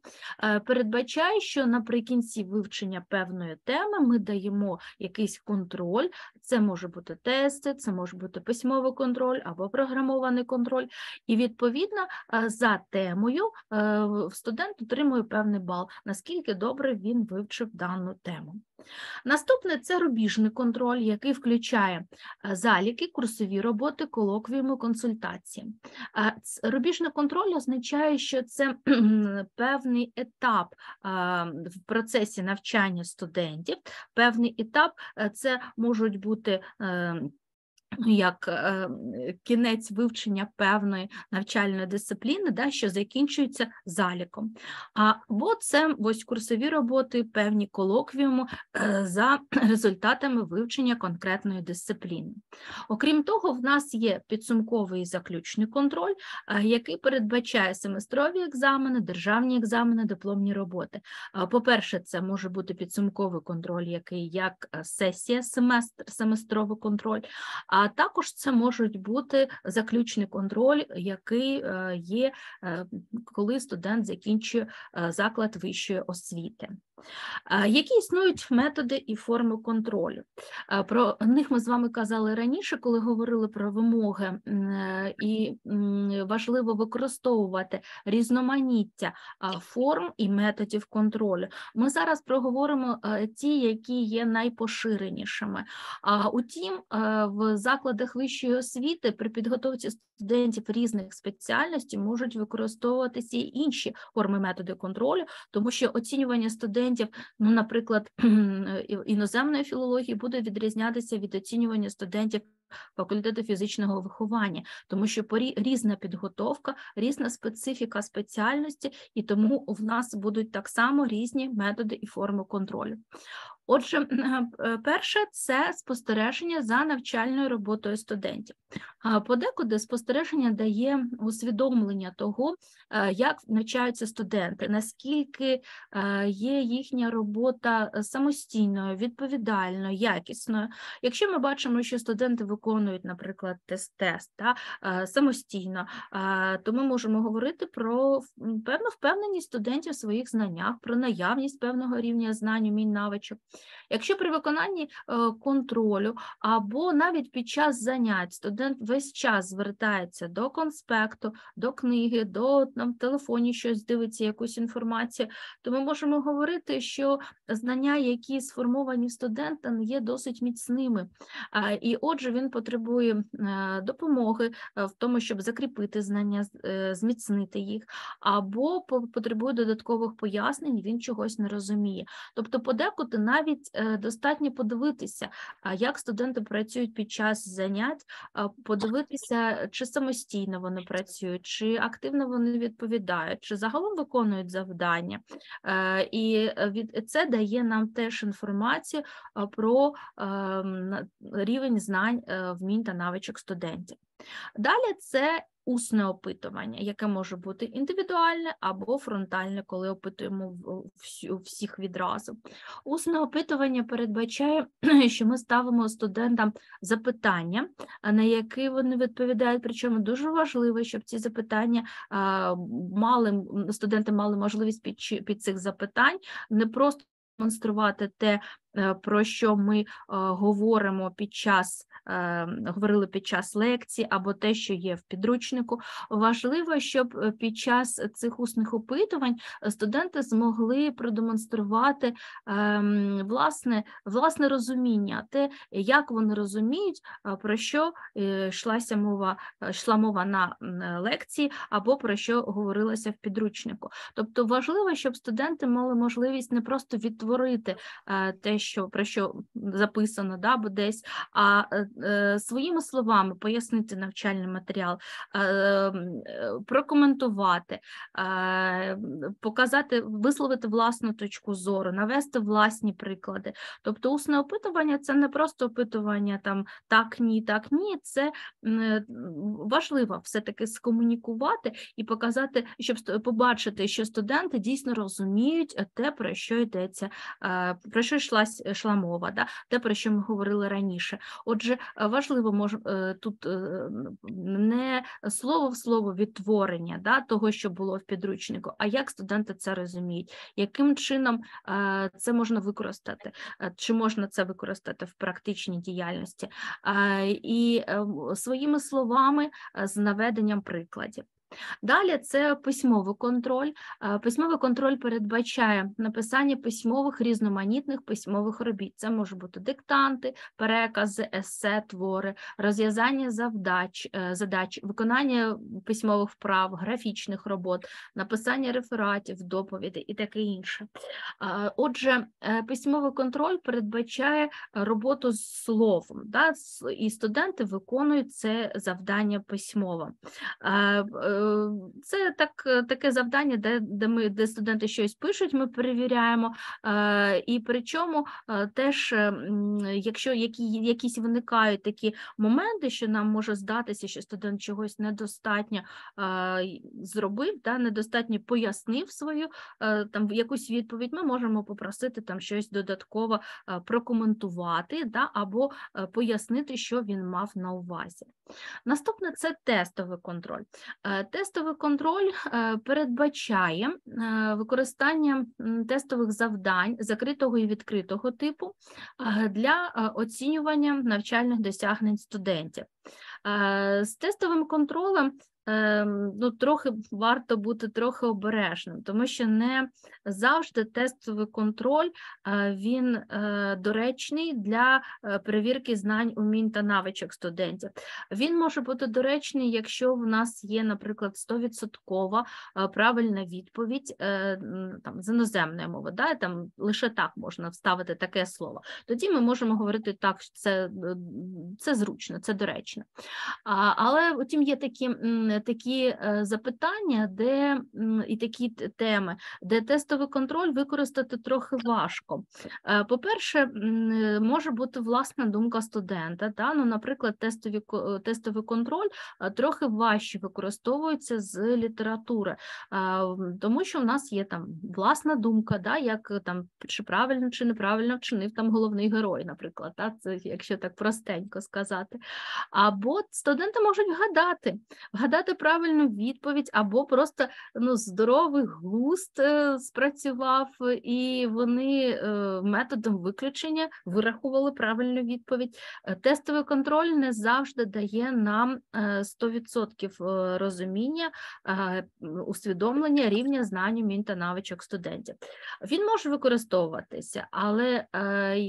Е, передбачає, що наприкінці вивчення певної теми ми даємо якийсь контроль. Це може бути тести, це може бути письмовий контроль або програмований контроль. І відповідно е, за темою е, студент отримує певний бал, наскільки добре він вивчив дану тему. Наступне це рубіжний контроль, який включає е, заліки, курсові роботи, колоквіуми, консультації. Е, рубіжний контроль означає, що це певний етап е, в процесі навчання студентів, певний етап це можуть бути. Ну, як е, кінець вивчення певної навчальної дисципліни, да, що закінчується заліком. Або це ось курсові роботи, певні колоквіуми е, за результатами вивчення конкретної дисципліни. Окрім того, в нас є підсумковий заключний контроль, е, який передбачає семестрові екзамени, державні екзамени, дипломні роботи. По-перше, це може бути підсумковий контроль, який як сесія, семестр, семестровий контроль а також це можуть бути заключний контроль, який е, є, е, коли студент закінчує е, заклад вищої освіти. Які існують методи і форми контролю? Про них ми з вами казали раніше, коли говорили про вимоги, і важливо використовувати різноманіття форм і методів контролю. Ми зараз проговоримо е, ті, які є найпоширенішими. Утім, е, в закладах вищої освіти при підготовці студентів різних спеціальностей можуть використовуватися й інші форми методи контролю, тому що оцінювання студентів студентів, ну, наприклад, іноземної філології буде відрізнятися від оцінювання студентів факультету фізичного виховання, тому що різна підготовка, різна специфіка спеціальності, і тому в нас будуть так само різні методи і форми контролю. Отже, е, е, перше це спостереження за навчальною роботою студентів. Подекуди спостереження дає усвідомлення того, е, як навчаються студенти, наскільки є їхня робота самостійною, відповідальною, якісною. Якщо ми бачимо, що студенти виконують виконують, наприклад, тест-тест та, е, самостійно, е, то ми можемо говорити про певну впевненість студентів в своїх знаннях, про наявність певного рівня знань, умінь навичок. Якщо при виконанні е, контролю або навіть під час занять студент весь час звертається до конспекту, до книги, до там, телефоні щось дивиться, якусь інформацію, то ми можемо говорити, що знання, які сформовані в є досить міцними. І отже, він він потребує е, допомоги е, в тому, щоб закріпити знання, е, зміцнити їх, або потребує додаткових пояснень, він чогось не розуміє. Тобто, подекуди навіть достатньо подивитися, як студенти працюють під час занять, подивитися, чи самостійно вони працюють, чи активно вони відповідають, чи загалом виконують завдання. І від це дає нам теж інформацію про ем, рівень знань Е, вмінь та навичок студентів. Далі це усне опитування, яке може бути індивідуальне або фронтальне, коли опитуємо всіх відразу. Усне опитування передбачає, що ми ставимо студентам запитання, на які вони відповідають. Причому дуже важливо, щоб ці запитання е, мали студенти мали можливість під під цих запитань не просто демонструвати те, Е, про що ми е, говоримо під час е, говорили під час лекції, або те, що є в підручнику. Важливо, щоб під час цих усних опитувань студенти змогли продемонструвати ем, власне власне розуміння, те, як вони розуміють, про що йшлася мова, йшла мова на лекції, або про що говорилося в підручнику. Тобто важливо, щоб студенти мали можливість не просто відтворити те, що про що записано, да, бо десь, а е, е своїми словами пояснити навчальний матеріал, е, прокоментувати, е, показати, висловити власну точку зору, навести власні приклади. Тобто, усне опитування це не просто опитування там так, ні, так, ні. Це е, важливо все-таки скомунікувати і показати, щоб побачити, що студенти дійсно розуміють те, про що йдеться, е, про що йшла велась йшла е, да? те, про що ми говорили раніше. Отже, е, важливо мож, е, тут не слово в слово відтворення да, того, що було в підручнику, а як студенти це розуміють, яким чином це можна використати, чи можна це використати в практичній діяльності, і своїми словами з наведенням прикладів. Далі це письмовий контроль. Е, письмовий контроль передбачає написання письмових різноманітних письмових робіт. Це можуть бути диктанти, перекази, есе, твори, розв'язання завдач, е, задач, виконання письмових вправ, графічних робот, написання рефератів, доповідей і таке інше. Е, отже, письмовий контроль передбачає роботу з словом, да? і студенти виконують це завдання письмово. Е, це так, е, таке завдання, де де ми де студенти щось пишуть, ми перевіряємо. Е, і причому теж, якщо які, якісь виникають такі моменти, що нам може здатися, що студент чогось недостатньо зробив, да, недостатньо пояснив свою там якусь відповідь, ми можемо попросити там щось додатково прокоментувати да, або пояснити, що він мав на увазі. Наступне це тестовий контроль. Тестовий контроль е, передбачає е, використання тестових завдань закритого і відкритого типу е, для оцінювання навчальних досягнень студентів. З тестовим контролем Ем, ну, трохи варто бути трохи обережним, тому що не завжди тестовий контроль е, він е, доречний для е, перевірки знань, умінь та навичок студентів. Він може бути доречний, якщо в нас є, наприклад, 100% правильна відповідь там, з іноземної мови, да? там лише так можна вставити таке слово. Тоді ми можемо говорити так, це, це зручно, це доречно. Але, утім, є такі. Е, такі е, запитання, де і такі теми, де тестовий контроль використати трохи важко. Е, по-перше, може бути власна думка студента. Та? Ну, Наприклад, тестові, тестовий контроль трохи важче використовується з літератури, тому що в нас є там власна думка, да? як там чи правильно чи неправильно вчинив там головний герой, наприклад, та? це якщо так простенько сказати. Або студенти можуть гадати. вгадати дати правильну відповідь, або просто ну, здоровий глузд е, спрацював, і вони е, методом виключення вирахували правильну відповідь. Е, тестовий контроль не завжди дає нам 100% розуміння, усвідомлення рівня знань, умінь та навичок студентів. Він може використовуватися, але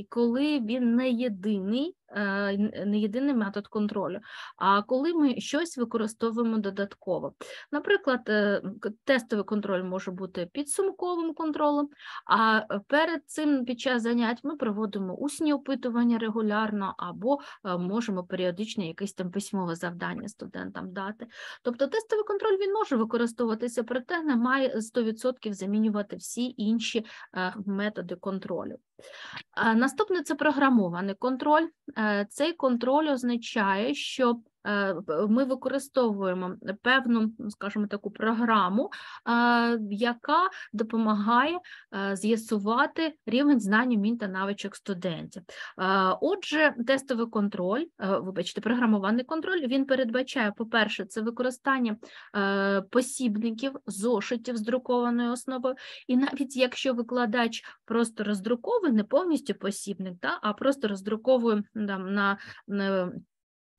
коли він не єдиний. Е, не єдиний метод контролю, а коли ми щось використовуємо додатково. Наприклад, е, тестовий контроль може бути підсумковим контролем, а е, перед цим під час занять ми проводимо усні опитування регулярно або можемо періодично якесь там письмове завдання студентам дати. Тобто тестовий контроль він може використовуватися, проте не має 100% замінювати всі інші методи контролю. Е, наступне це програмований контроль. Е, цей контроль означає, що Е, ми використовуємо певну, скажімо, таку програму, е, яка допомагає е, з'ясувати рівень знань умінь та навичок студентів. Отже, тестовий контроль, вибачте, програмований контроль він передбачає, по-перше, це використання посібників, зошитів з друкованою основою, і навіть якщо викладач просто роздруковує не повністю посібник, а просто роздруковує там, на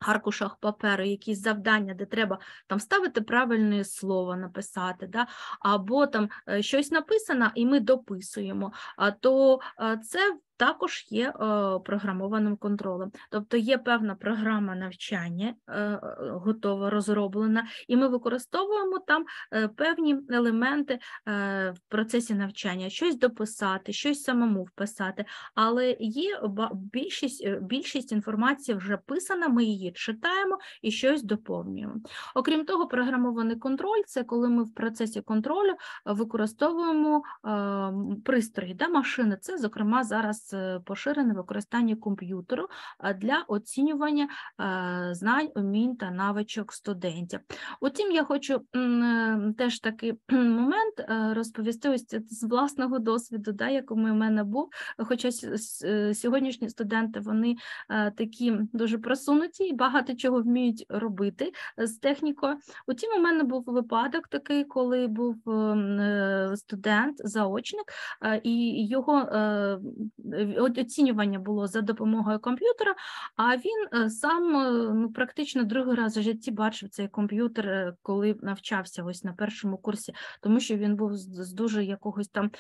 аркушах паперу, якісь завдання, де треба там ставити правильне слово, написати, да? або там е, щось написано, і ми дописуємо. То е, це в також є е, програмованим контролем. Тобто є певна програма навчання, е, готова, розроблена, і ми використовуємо там е, певні елементи в процесі навчання, щось дописати, щось самому вписати, але є більшість більшість інформації вже писана, ми її читаємо і щось доповнюємо. Окрім того, програмований контроль це коли ми в процесі контролю використовуємо ем, пристрої да, машини. Це, зокрема, зараз нас поширене використання комп'ютеру для оцінювання знань, умінь та навичок студентів. Утім, я хочу е, теж такий момент е, розповісти ось з власного досвіду, да, якому в мене був. Хоча е, сьогоднішні студенти вони такі дуже просунуті і багато чого вміють робити з технікою. Утім, у мене був випадок такий, коли був студент, заочник, і його оцінювання було за допомогою комп'ютера, а він е, сам е, ну, практично другий раз в житті бачив цей комп'ютер, е, коли навчався ось на першому курсі, тому що він був з дуже якогось там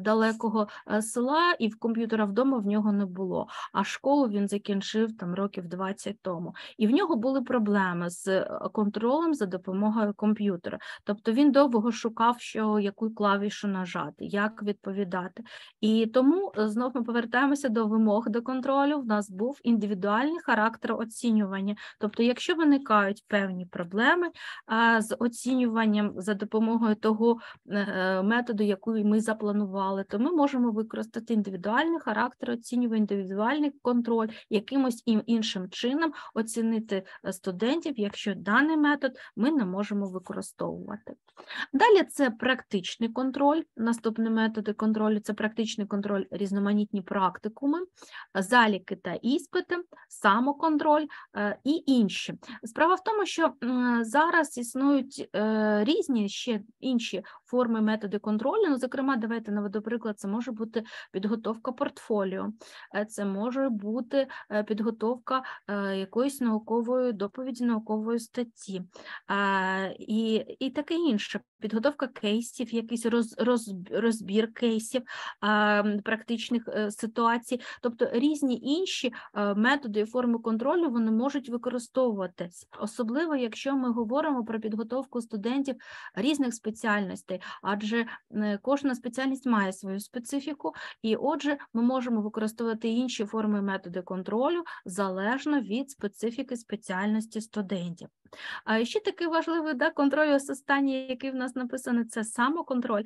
далекого села, і в комп'ютера вдома в нього не було. А школу він закінчив там років 20 тому. І в нього були проблеми з контролем за допомогою комп'ютера. Тобто він довго шукав, що яку клавішу нажати, як відповідати. І тому знов ми повернемося повертаємося до вимог до контролю. В нас був індивідуальний характер оцінювання. Тобто, якщо виникають певні проблеми з оцінюванням за допомогою того е, е, методу, який ми запланували, то ми можемо використати індивідуальний характер оцінювання, індивідуальний контроль, якимось іншим чином оцінити е, студентів, якщо даний метод ми не можемо використовувати. Далі це практичний контроль. Наступні методи контролю це практичний контроль різноманітні практикуми, заліки та іспити, самоконтроль е, і інші. Справа в тому, що зараз існують е, різні ще інші форми, методи контролю. Ну, зокрема, давайте наведу приклад, це може бути підготовка портфоліо, е, це може бути е, підготовка е, якоїсь наукової доповіді, наукової статті і і таке інше. Підготовка кейсів, якийсь роз, роз, розбір кейсів, практичних ситуацій, тобто різні інші методи і форми контролю вони можуть використовуватись, особливо якщо ми говоримо про підготовку студентів різних спеціальностей адже е, кожна спеціальність має свою специфіку, і отже, ми можемо використовувати інші форми методи контролю залежно від специфіки спеціальності студентів. А ще такий важливий да, контроль останній, який в нас написаний, це самоконтроль,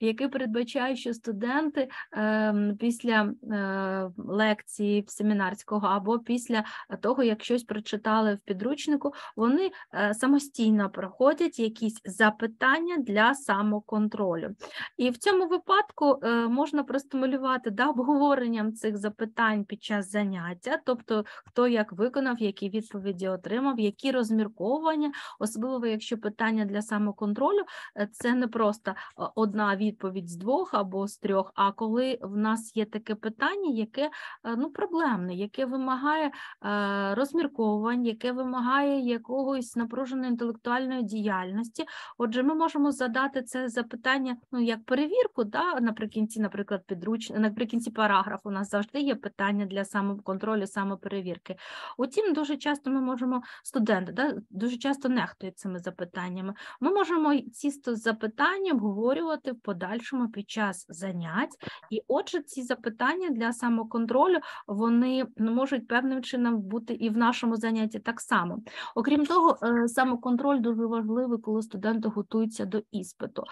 який передбачає, що студенти е, після е, лекції семінарського або після того, як щось прочитали в підручнику, вони е, самостійно проходять якісь запитання для самоконтролю. І в цьому випадку е, можна простимулювати да, обговоренням цих запитань під час заняття, тобто хто як виконав, які відповіді отримав, які розмірковані обслуговування, особливо якщо питання для самоконтролю, е, це не просто е, одна відповідь з двох або з трьох. А коли в нас є таке питання, яке е, ну проблемне, яке вимагає розмірковувань, яке вимагає якогось напруженої інтелектуальної діяльності, отже, ми можемо задати це запитання, ну як перевірку, да наприкінці, наприклад, підруч... наприкінці параграфу, у нас завжди є питання для самоконтролю, самоперевірки. Утім, дуже часто ми можемо студенти да, дуже часто нехтують цими запитаннями. Ми можемо ці запитання обговорювати в подальшому під час занять, і, отже, ці запитання для самоконтролю вони ну, можуть певним чином бути і в нашому занятті так само. Окрім того, е, самоконтроль дуже важливий, коли студенти готуються до іспиту.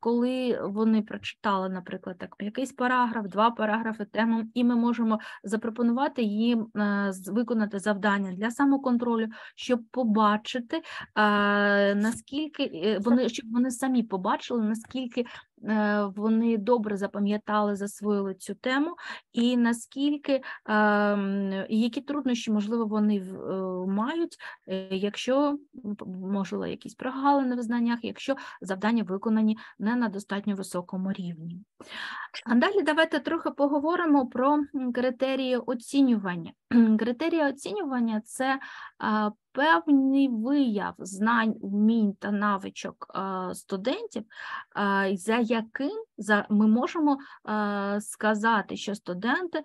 Коли вони прочитали, наприклад, так якийсь параграф, два параграфи тему, і ми можемо запропонувати їм е, виконати завдання для самоконтролю, щоб побачити побачити, наскільки е, вони щоб вони самі побачили, наскільки Е, вони добре запам'ятали, засвоїли цю тему, і наскільки ем, які труднощі, можливо, вони е, мають, е, якщо ну, можливо якісь прогалини в знаннях, якщо завдання виконані не на достатньо високому рівні. А далі давайте трохи поговоримо про критерії оцінювання. Критерії оцінювання це певний вияв знань, вмінь та навичок студентів, за яким ми можемо е, сказати, що студенти е,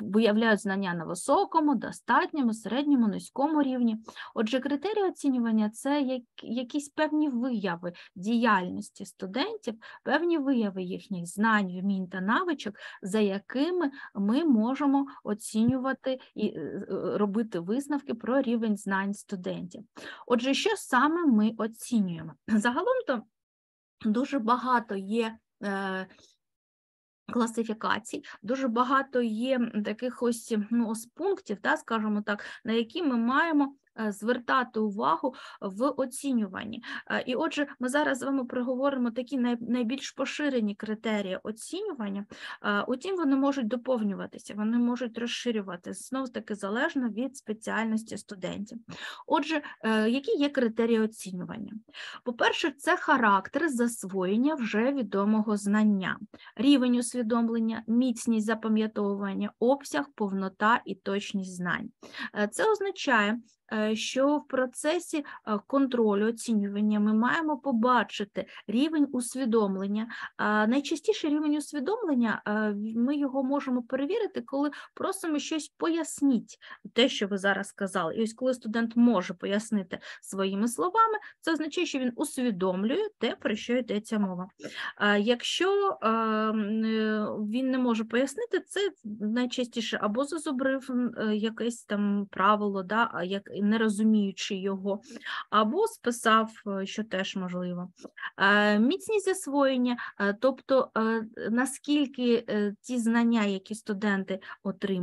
виявляють знання на високому, достатньому, середньому, низькому рівні. Отже, критерії оцінювання це якісь певні вияви діяльності студентів, певні вияви їхніх знань, вмінь та навичок, за якими ми можемо оцінювати і е, робити висновки про рівень знань студентів. Отже, що саме ми оцінюємо? Загалом то дуже багато є. Е, класифікацій дуже багато є таких ось ну, ось пунктів, да, скажімо так, на які ми маємо Е, звертати увагу в оцінюванні. Е, і отже, ми зараз з вами проговоримо такі найбільш поширені критерії оцінювання, е, утім, вони можуть доповнюватися, вони можуть розширюватися знову таки залежно від спеціальності студентів. Отже, які є критерії оцінювання? По-перше, це характер засвоєння вже відомого знання, рівень усвідомлення, міцність запам'ятовування, обсяг, повнота і точність знань. Це означає, Е, що в процесі е, контролю оцінювання ми маємо побачити рівень усвідомлення. Найчастіше рівень усвідомлення е, ми його можемо перевірити, коли просимо щось поясніть, те, що ви зараз сказали. І ось коли студент може пояснити своїми словами, це означає, що він усвідомлює те, про що йдеться мова. Якщо він не може пояснити, це найчастіше або зазубрив якесь там правило, да, як не розуміючи його, або списав, е, що теж можливо. Е, міцні засвоєння, е, тобто наскільки ті знання, які студенти отримали,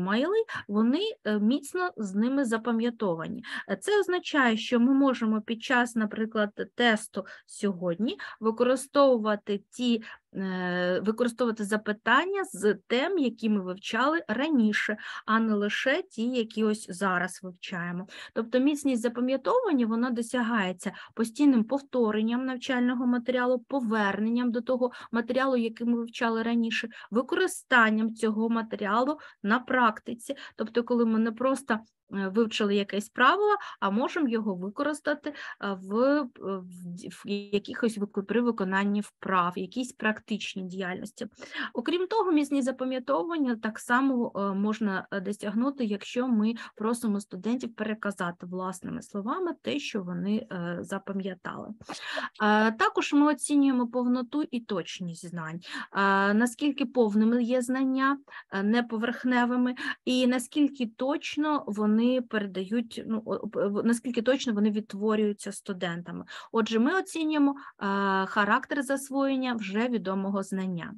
вони міцно з ними запам'ятовані. Це означає, що ми можемо під час, наприклад, тесту сьогодні використовувати ті Е, використовувати запитання з тем, які ми вивчали раніше, а не лише ті, які ось зараз вивчаємо. Тобто міцність запам'ятовування вона досягається постійним повторенням навчального матеріалу, поверненням до того матеріалу, який ми вивчали раніше, використанням цього матеріалу на практиці. Тобто, коли ми не просто Е, вивчили якесь правило, а можемо його використати е, в, е, в якихось при виконанні вправ, якісь практичні діяльності. Окрім того, місні запам'ятовування так само можна досягнути, якщо ми просимо студентів переказати власними словами те, що вони запам'ятали. Також ми оцінюємо повноту і точність знань, наскільки повними є знання, неповерхневими, і наскільки точно вони вони передають, ну наскільки точно вони відтворюються студентами. Отже, ми оцінюємо е, характер засвоєння вже відомого знання.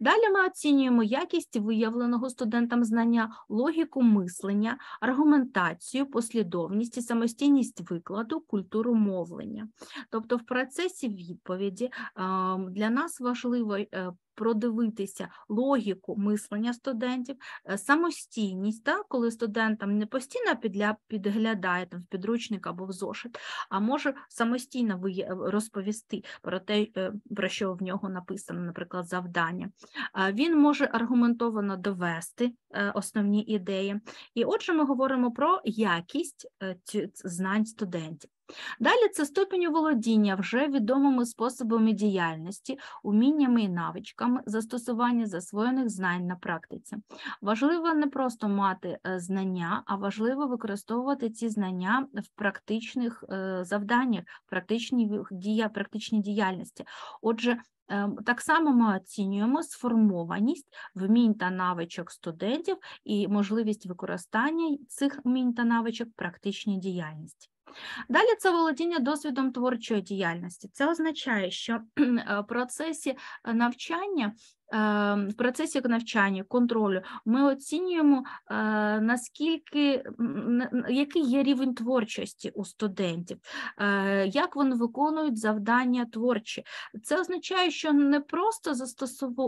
Далі ми оцінюємо якість виявленого студентам знання, логіку мислення, аргументацію, послідовність і самостійність викладу, культуру мовлення. Тобто, в процесі відповіді ем, для нас важливо е, продивитися логіку мислення студентів, е, самостійність, так, коли студентам не постійно підля, підглядає там, в підручник або в зошит, а може самостійно е, розповісти про те, е, про що в нього написано, наприклад, завдання. Він може аргументовано довести основні ідеї. І отже, ми говоримо про якість знань студентів. Далі це ступінь володіння вже відомими способами діяльності, уміннями і навичками застосування засвоєних знань на практиці. Важливо не просто мати е, знання, а важливо використовувати ці знання в практичних е, завданнях, практичній діяльності. Отже, ем, так само ми оцінюємо сформованість вмінь та навичок студентів і можливість використання цих вмінь та навичок в практичній діяльності. Далі це володіння досвідом творчої діяльності. Це означає, що е, в процесі е, навчання Ем, в процесі навчання, контролю ми оцінюємо, е, наскільки який є рівень творчості у студентів, е, як вони виконують завдання творчі. Це означає, що не просто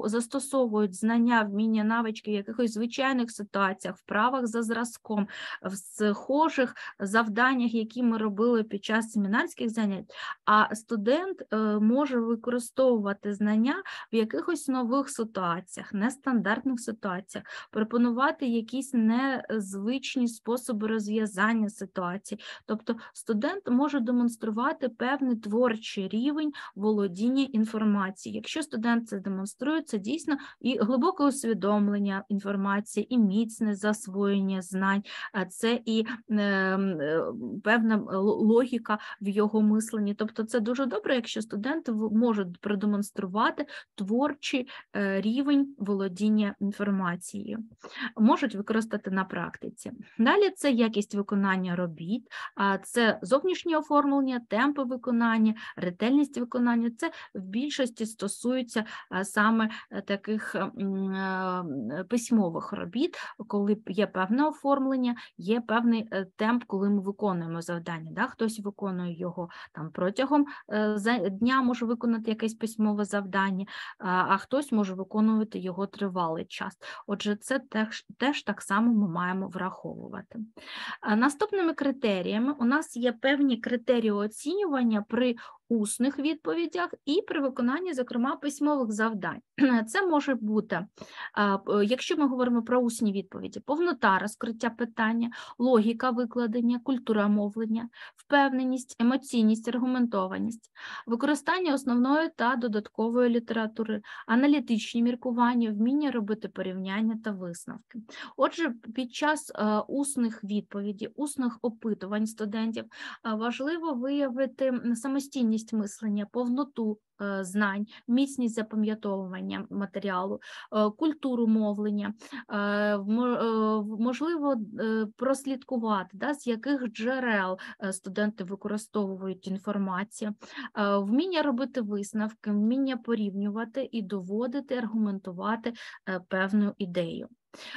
застосовують знання, вміння, навички в якихось звичайних ситуаціях, вправах за зразком, в схожих завданнях, які ми робили під час семінарських занять, а студент е, може використовувати знання в якихось нових нових ситуаціях, нестандартних ситуаціях, пропонувати якісь незвичні способи розв'язання ситуації. Тобто студент може демонструвати певний творчий рівень володіння інформації. Якщо студент це демонструє, це дійсно і глибоке усвідомлення інформації, і міцне засвоєння знань, а це і е, е, певна логіка в його мисленні. Тобто, це дуже добре, якщо студент може продемонструвати творчі е, Э, рівень володіння інформацією, можуть використати на практиці. Далі це якість виконання робіт, а це зовнішнє оформлення, темпи виконання, ретельність виконання. Це в більшості стосується е, саме е, таких е, письмових робіт, коли є певне оформлення, є певний темп, коли ми виконуємо завдання. Да? Хтось виконує його там протягом дня, може виконати якесь письмове завдання, а хтось може може виконувати його тривалий час. Отже, це теж, теж так само ми маємо враховувати. Наступними критеріями у нас є певні критерії оцінювання при усних відповідях і при виконанні, зокрема, письмових завдань. Це може бути, якщо ми говоримо про усні відповіді, повнота розкриття питання, логіка викладення, культура мовлення, впевненість, емоційність, аргументованість, використання основної та додаткової літератури, аналітичні міркування, вміння робити порівняння та висновки. Отже, під час е, усних відповідей, усних опитувань студентів важливо виявити самостійність ясність мислення, повноту е, знань, міцність запам'ятовування матеріалу, е, культуру мовлення, е, можливо прослідкувати, да, з яких джерел студенти використовують інформацію, вміння робити висновки, вміння порівнювати і доводити, аргументувати певну ідею.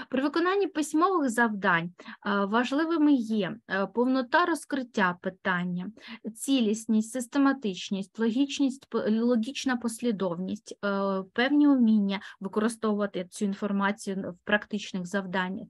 При виконанні письмових завдань е, важливими є е, повнота розкриття питання, цілісність, систематичність, логічність, логічна послідовність, е, певні вміння використовувати цю інформацію в практичних завданнях,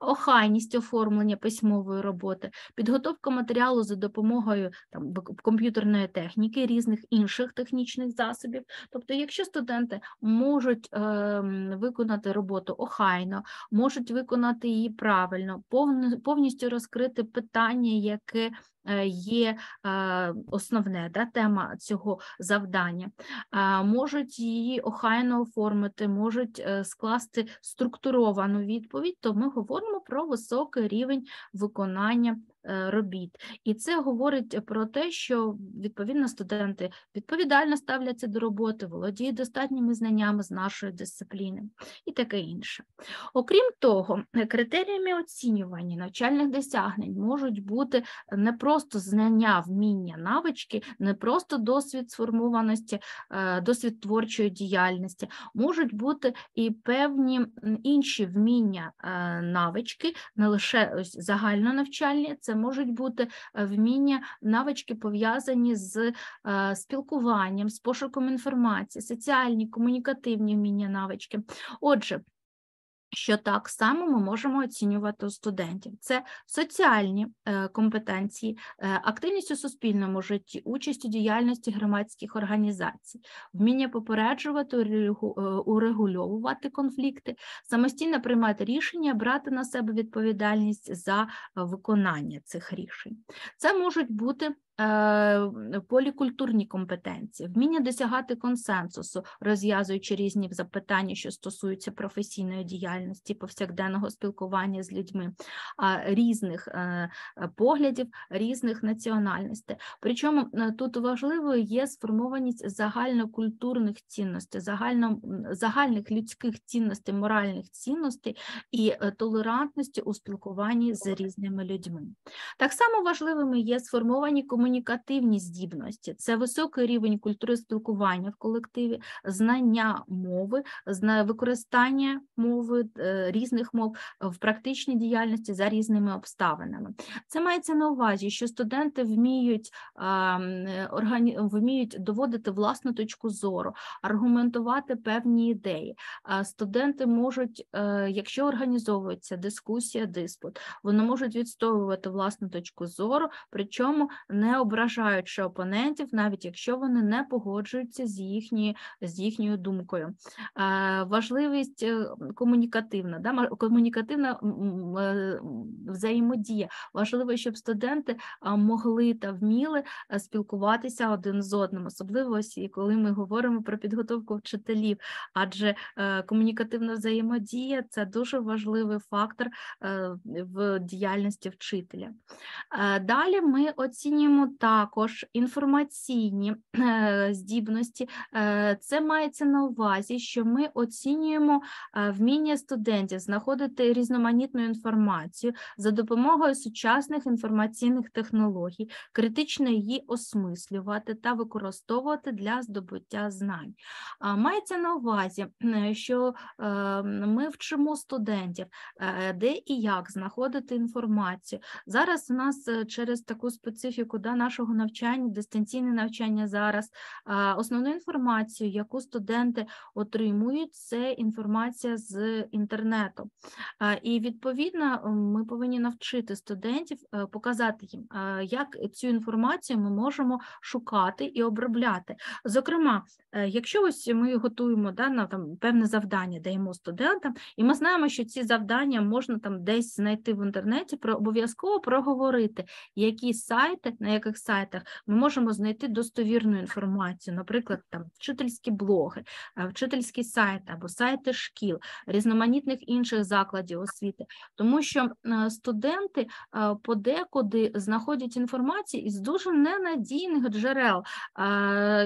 охайність оформлення письмової роботи, підготовка матеріалу за допомогою там, комп'ютерної техніки, різних інших технічних засобів. Тобто, якщо студенти можуть е, виконати роботу охайно, можуть виконати її правильно, повністю розкрити питання, яке е, є е, основне да, тема цього завдання, е, можуть її охайно оформити, можуть скласти структуровану відповідь, то ми говоримо про високий рівень виконання Е, робіт. І це говорить про те, що відповідно студенти відповідально ставляться до роботи, володіють достатніми знаннями з нашої дисципліни і таке інше. Окрім того, критеріями оцінювання навчальних досягнень можуть бути не просто знання, вміння, навички, не просто досвід сформованості, е, досвід творчої діяльності, можуть бути і певні інші вміння е, навички, не лише загальнонавчальні. це це можуть бути е, вміння, навички пов'язані з е, спілкуванням, з пошуком інформації, соціальні, комунікативні вміння навички. Отже, що так само ми можемо оцінювати у студентів: це соціальні е, компетенції, е, активність у суспільному житті, участь у діяльності громадських організацій, вміння попереджувати, е, урегульовувати конфлікти, самостійно приймати рішення, брати на себе відповідальність за виконання цих рішень. Це можуть бути Е, полікультурні компетенції, вміння досягати консенсусу, розв'язуючи різні запитання, що стосуються професійної діяльності, повсякденного спілкування з людьми, різних е, поглядів, різних національностей. Причому е, тут важливою є сформованість загальнокультурних цінностей, загально, загальних людських цінностей, моральних цінностей і толерантності у спілкуванні з різними людьми. Так само важливими є сформовані комунікації комунікативні здібності, це високий рівень культури спілкування в колективі, знання мови, використання мови е, різних мов е, в практичній діяльності за різними обставинами. Це мається на увазі, що студенти вміють ем, вміють доводити власну точку зору, аргументувати певні ідеї. Е, студенти можуть, якщо організовується дискусія, диспут, вони можуть відстоювати власну точку зору, причому не не ображаючи опонентів, навіть якщо вони не погоджуються з їхні, з їхньою думкою. Е, важливість е, комунікативна, да, комунікативна е, взаємодія. Важливо, щоб студенти могли та вміли спілкуватися один з одним, особливо ось коли ми говоримо про підготовку вчителів, адже комунікативна взаємодія це дуже важливий фактор в діяльності вчителя. Далі ми оцінюємо маємо також інформаційні е, здібності. Е, це мається на увазі, що ми оцінюємо е, вміння студентів знаходити різноманітну інформацію за допомогою сучасних інформаційних технологій, критично її осмислювати та використовувати для здобуття знань. Мається на увазі, що ми вчимо студентів, де і як знаходити інформацію. Зараз у нас через таку специфіку да, нашого навчання, дистанційне навчання зараз. Основну інформацію, яку студенти отримують, це інформація з інтернету. І відповідно ми повинні навчити студентів е, показати їм, е, як цю інформацію ми можемо шукати і обробляти. Зокрема, е, якщо ось ми готуємо да, на там певне завдання, даємо студентам, і ми знаємо, що ці завдання можна там десь знайти в інтернеті, про обов'язково проговорити, які сайти на яких сайтах ми можемо знайти достовірну інформацію, наприклад, там вчительські блоги, е, вчительські сайти або сайти шкіл, різноманітних інших закладів освіти, тому що е, студенти е, подекуди знаходять інформацію із дуже ненадійних джерел,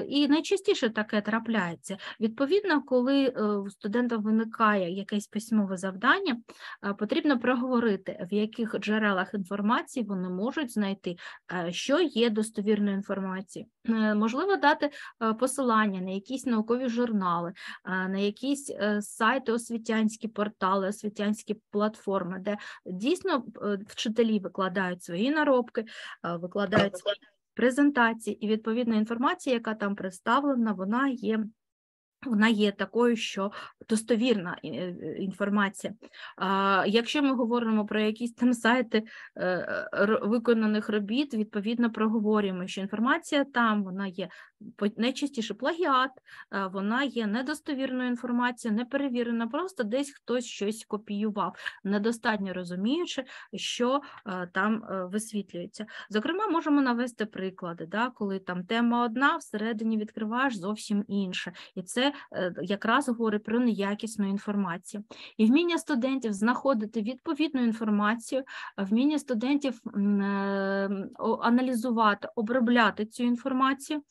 і найчастіше таке трапляється. Відповідно, коли у студента виникає якесь письмове завдання, потрібно проговорити, в яких джерелах інформації вони можуть знайти, що є достовірної інформації. Е, можливо, дати е, посилання на якісь наукові журнали, е, на якісь сайти, освітянські портали, освітянські платформи, де дійсно вчителі викладають свої наробки, викладають свої презентації, і відповідна інформація, яка там представлена, вона є вона є такою, що достовірна е, е, інформація. А якщо ми говоримо про якісь там сайти е, виконаних робіт, відповідно проговорюємо, що інформація там вона є найчастіше плагіат, е, вона є недостовірною інформацією, неперевірена, просто десь хтось щось копіював, недостатньо розуміючи, що е, там е, висвітлюється. Зокрема, можемо навести приклади, да, коли там тема одна, всередині відкриваєш зовсім інше, і це якраз говорить про неякісну інформацію. І вміння студентів знаходити відповідну інформацію, вміння студентів аналізувати, обробляти цю інформацію.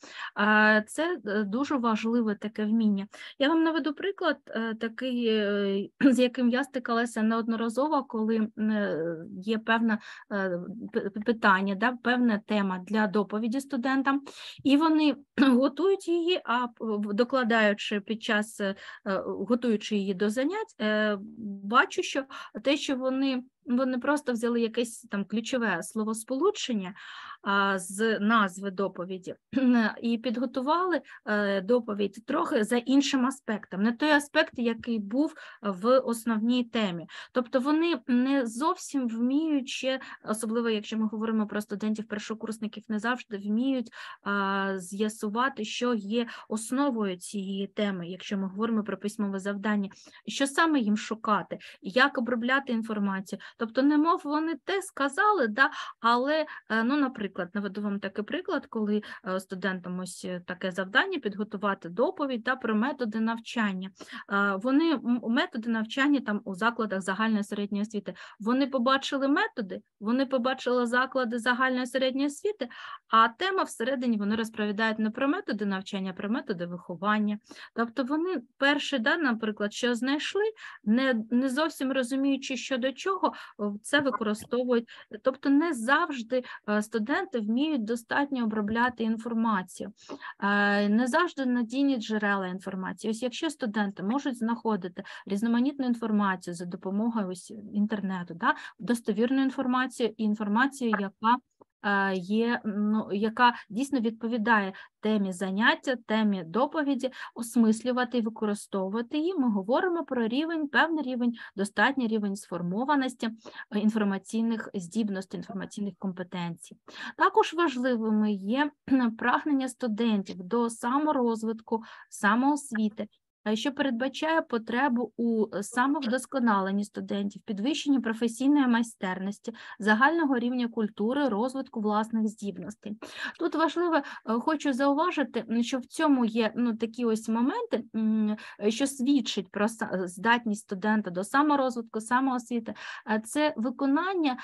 Це е, дуже важливе таке вміння. Я вам наведу приклад, е, такий, е, з яким я стикалася неодноразово, коли є певне питання, да, певна тема для доповіді студентам, і вони готують її, а докладаючи під час готуючи її до занять, бачу, що те, що вони. Вони просто взяли якесь там ключове словосполучення а, з назви доповіді і підготували е, доповідь трохи за іншим аспектом, не той аспект, який був в основній темі. Тобто вони не зовсім вміють ще, особливо якщо ми говоримо про студентів першокурсників, не завжди вміють з'ясувати, що є основою цієї теми, якщо ми говоримо про письмове завдання, що саме їм шукати, як обробляти інформацію. Тобто, немов вони те сказали, да, але, е, ну, наприклад, наведу вам такий приклад, коли е, студентам ось е, таке завдання підготувати доповідь да, про методи навчання. Вони методи навчання там у закладах загальної середньої освіти. Вони побачили методи, вони побачили заклади загальної середньої освіти, а тема всередині вони розповідають не про методи навчання, а про методи виховання. Тобто вони перші, да, наприклад, що знайшли, не не зовсім розуміючи що до чого, це використовують. Тобто, не завжди е, студенти вміють достатньо обробляти інформацію, е, не завжди надійні джерела інформації. Ось якщо студенти можуть знаходити різноманітну інформацію за допомогою ось інтернету, да, достовірну інформацію і інформацію, яка є, ну, яка дійсно відповідає темі заняття, темі доповіді, осмислювати і використовувати її. Ми говоримо про рівень, певний рівень, достатній рівень сформованості е, інформаційних здібностей, інформаційних компетенцій. Також важливими є прагнення студентів до саморозвитку, самоосвіти що передбачає потребу у е, самовдосконаленні студентів, підвищенні професійної майстерності, загального рівня культури, розвитку власних здібностей. Тут важливо е, хочу зауважити, що в цьому є ну такі ось моменти, е, що свідчить про здатність студента до саморозвитку, самоосвіти, це виконання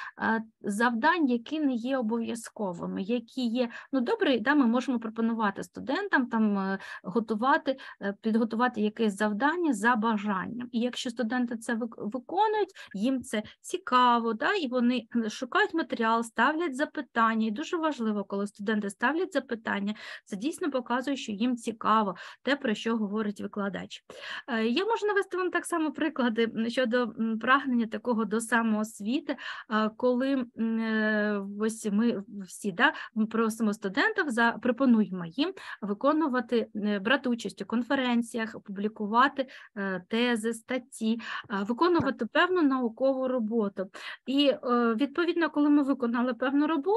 завдань, які не є обов'язковими, які є ну добре, да, ми можемо пропонувати студентам там готувати, підготувати. як якесь завдання за бажанням. І якщо студенти це виконують, їм це цікаво, да? і вони шукають матеріал, ставлять запитання. І дуже важливо, коли студенти ставлять запитання, це дійсно показує, що їм цікаво те, про що говорить викладач. Е, я можу навести вам так само приклади щодо прагнення такого до самоосвіти, е, коли е, ось ми всі да, просимо студентів за пропонуємо їм виконувати брати участь у конференціях, публікувати е, тези, статті, е, виконувати певну наукову роботу. І е, відповідно, коли ми виконали певну роботу,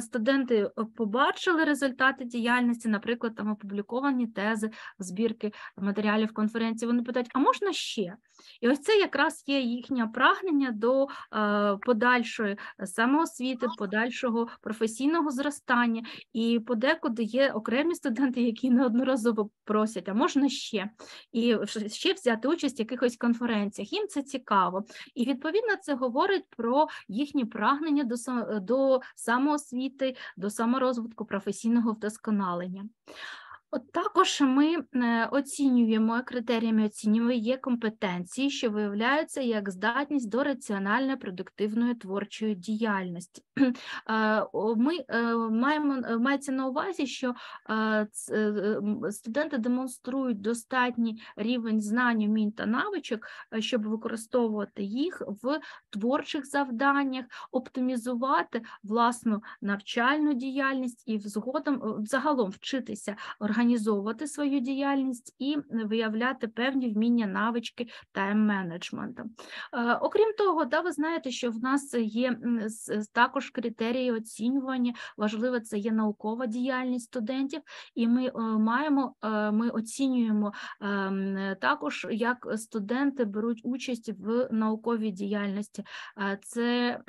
студенти побачили результати діяльності, наприклад, там опубліковані тези, збірки матеріалів конференції. Вони питають, а можна ще? І ось це якраз є їхнє прагнення до подальшої самоосвіти, подальшого професійного зростання, і подекуди є окремі студенти, які неодноразово просять, а можна ще і ще взяти участь в якихось конференціях. Їм це цікаво, і відповідно це говорить про їхні прагнення до до самоосвіти, до саморозвитку професійного вдосконалення. От також ми е, оцінюємо критеріями оцінюємо є компетенції, що виявляються як здатність до раціональної продуктивної творчої діяльності. Е, ми е, маємо мається на увазі, що студенти демонструють достатній рівень знань, умінь та навичок, щоб використовувати їх в творчих завданнях, оптимізувати власну навчальну діяльність і згодом загалом вчитися організувати організовувати свою діяльність і виявляти певні вміння, навички тайм-менеджменту. Е, окрім того, да, ви знаєте, що в нас є також критерії оцінювання. Важливо, це є наукова діяльність студентів, і ми е, маємо е, ми оцінюємо також, як студенти беруть участь в науковій діяльності. Це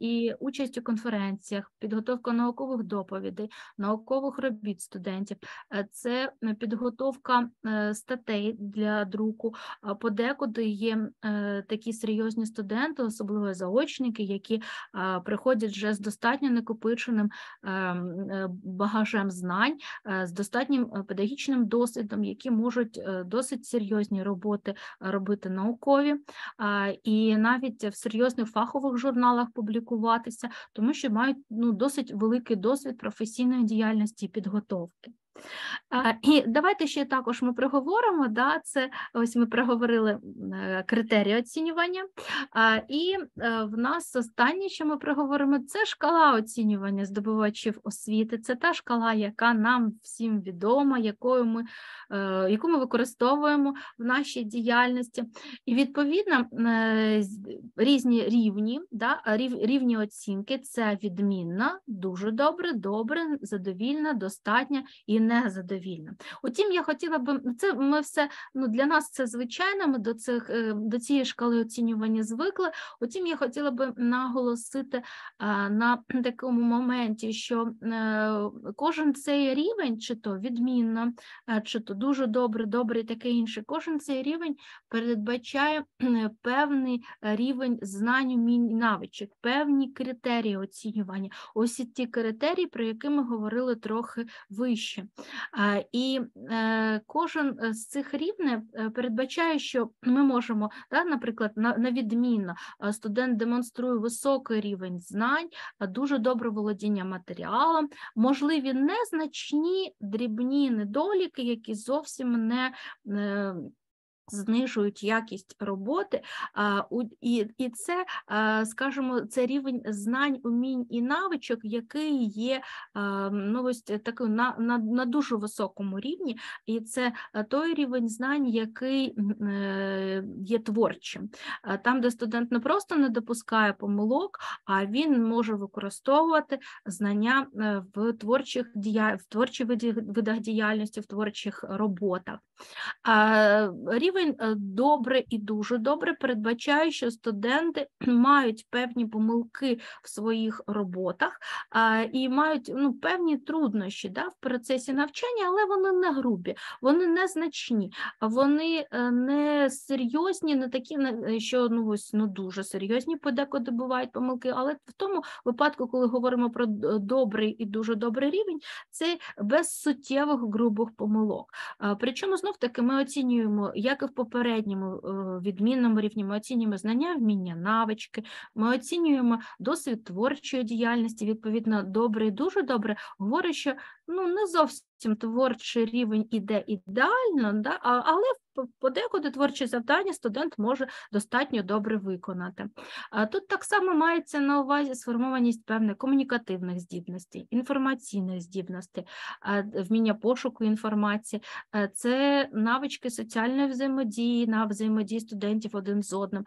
і участь у конференціях, підготовка наукових доповідей, наукових робіт студентів, це е, підготовка е, статей для друку. Подекуди є е, такі серйозні студенти, особливо заочники, які приходять вже з достатньо накопиченим багажем знань, з достатнім педагогічним досвідом, які можуть досить серйозні роботи робити наукові, і навіть в серйозних фахових журналах публікуватися, тому що мають ну досить великий досвід професійної діяльності і підготовки. І давайте ще також ми проговоримо. Да, це ось ми проговорили е, критерії оцінювання, і е, в нас останнє, що ми проговоримо, це шкала оцінювання здобувачів освіти. Це та шкала, яка нам всім відома, якою ми, е, яку ми використовуємо в нашій діяльності. І відповідно різні рівні, да, рівні оцінки це відмінна, дуже добре, добре, задовільна, достатня і не не Утім, я хотіла би це. Ми все ну для нас це звичайно. Ми до цих е, до цієї шкали оцінювання звикли. Утім, я хотіла би наголосити е, на такому моменті, що е, кожен цей рівень, чи то відмінно, чи то дуже добре, добре, таке інше. Кожен цей рівень передбачає певний рівень знань умінь навичок, певні критерії оцінювання. Ось і ті критерії, про які ми говорили трохи вище. І э, кожен з э, цих рівнів э, передбачає, що ми можемо, наприклад, на відмінно студент демонструє високий рівень знань, дуже добре володіння матеріалом, можливі незначні дрібні недоліки, які зовсім не е, знижують якість роботи, і і це, скажімо, це рівень знань, умінь і навичок, який є ну, ось такий на, на, на дуже високому рівні, і це е, той рівень знань, який е, є творчим. Е, там, де студент не просто не допускає помилок, а він може використовувати знання в творчих дія... в творчих видах діяльності, в творчих роботах. Рівень рівень е, добре і дуже добре передбачає, що студенти мають певні помилки в своїх роботах і мають ну, певні труднощі да, в процесі навчання, але вони не грубі, вони не значні, вони е, не серйозні, не такі, е, що ну ось ну дуже серйозні, подекуди бувають помилки. Але в тому випадку, коли говоримо про добрий і дуже добрий рівень, це без суттєвих грубих помилок. Причому знов таки ми оцінюємо як в попередньому е, відмінному рівні ми оцінюємо знання, вміння, навички, ми оцінюємо досвід творчої діяльності, відповідно, добре і дуже добре говорить, що ну не зовсім потім творчий рівень іде ідеально, да, але подекуди творчі завдання студент може достатньо добре виконати. Тут так само мається на увазі сформованість певних комунікативних здібностей, інформаційних здібностей, вміння пошуку інформації, це навички соціальної взаємодії, на взаємодії студентів один з одним,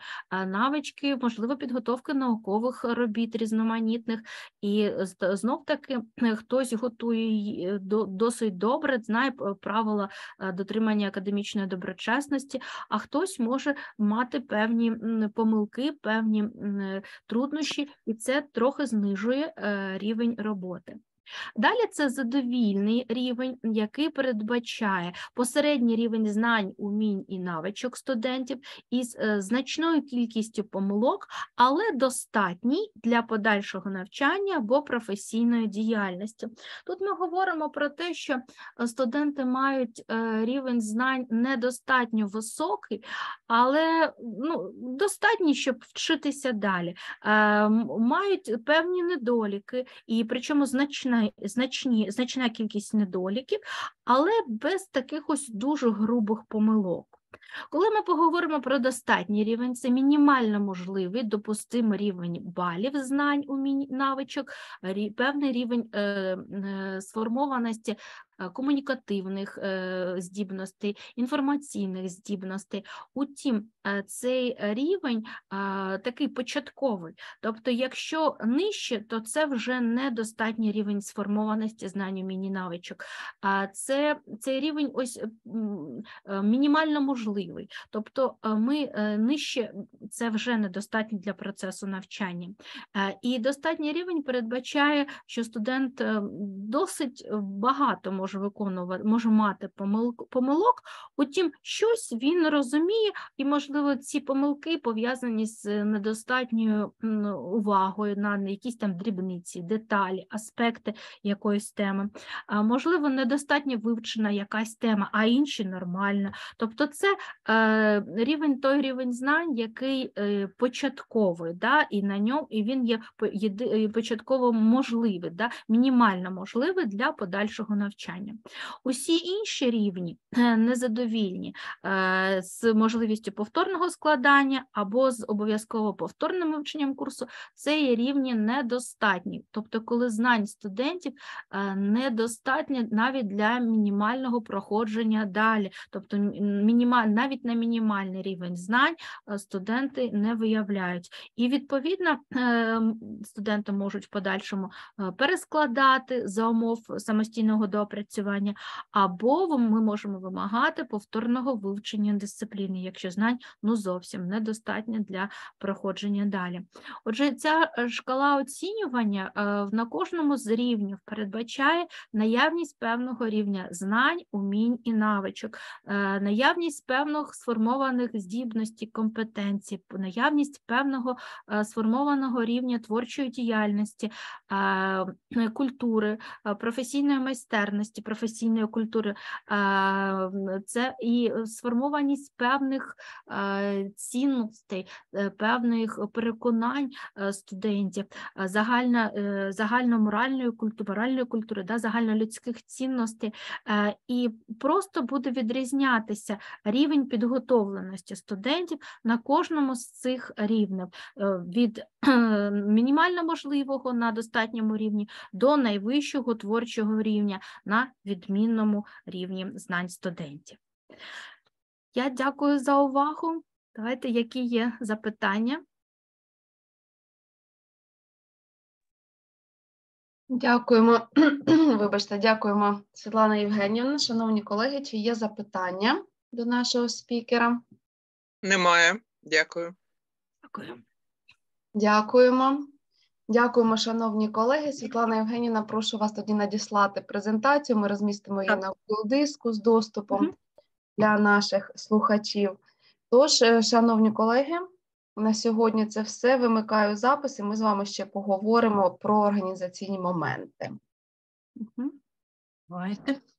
навички, можливо, підготовки наукових робіт різноманітних, і знов таки хтось готує досить досить добре знає е, правила е, дотримання академічної доброчесності, а хтось може мати певні помилки, певні труднощі, і це трохи знижує е, рівень роботи. Далі це задовільний рівень, який передбачає посередній рівень знань, умінь і навичок студентів із е, значною кількістю помилок, але достатній для подальшого навчання або професійної діяльності. Тут ми говоримо про те, що е, студенти мають е, рівень знань недостатньо високий, але ну, достатній, щоб вчитися далі, мають певні недоліки, і причому значно значна, значні, значна кількість недоліків, але без таких ось дуже грубих помилок. Коли ми поговоримо про достатній рівень, це мінімально можливий допустимий рівень балів знань у навичок, певний рівень е, е, сформованості Е, комунікативних е, здібностей, інформаційних здібностей. Утім, е, цей рівень такий початковий. Тобто, якщо нижче, то це вже недостатній рівень сформованості знань умінь навичок. А це цей рівень ось мінімально можливий. Тобто, ми нижче це вже недостатньо для процесу навчання. І достатній рівень передбачає, що студент досить багато може може виконувати, може мати помилок, помилок, утім, щось він розуміє, і, можливо, ці помилки пов'язані з е, недостатньою увагою на якісь там дрібниці, деталі, аспекти якоїсь теми. А, Можливо, недостатньо вивчена якась тема, а інші нормальна. Тобто, це е, рівень той рівень знань, який е, початковий, да, і на ньому і він є е, початково можливий, да, мінімально можливий для подальшого навчання навчання. Усі інші рівні незадовільні е, з можливістю повторного складання або з обов'язково повторним вивченням курсу, це є рівні недостатні, тобто, коли знань студентів е, недостатні навіть для мінімального проходження далі, тобто мінімаль, навіть на мінімальний рівень знань е, студенти не виявляють. І, відповідно, студенти можуть в подальшому перескладати за умов самостійного доопрацювання, відпрацювання, або ми можемо вимагати повторного вивчення дисципліни, якщо знань ну зовсім недостатньо для проходження далі. Отже, ця е, шкала оцінювання е, на кожному з рівнів передбачає наявність певного рівня знань, умінь і навичок, е, наявність певних сформованих здібностей, компетенцій, наявність певного сформованого рівня творчої діяльності, культури, професійної майстерності відсутності професійної культури, е, це і сформованість певних е, цінностей, е, певних переконань студентів, загально, загальноморальної культури, моральної культури, да, загальнолюдських цінностей, і просто буде відрізнятися рівень підготовленості студентів на кожному з цих рівнів. від мінімально можливого на достатньому рівні до найвищого творчого рівня на відмінному рівні знань студентів. Я дякую за увагу. Давайте, які є запитання. Дякуємо, вибачте, дякуємо, Світлана Євгенівна. Шановні колеги, чи є запитання до нашого спікера? Немає. Дякую. Дякую. Дякуємо. Дякуємо, шановні колеги. Світлана Євгенівна, прошу вас тоді надіслати презентацію. Ми розмістимо її на диску з доступом угу. для наших слухачів. Тож, е, шановні колеги, на сьогодні це все. Вимикаю запис, і ми з вами ще поговоримо про організаційні моменти. Угу. Давайте.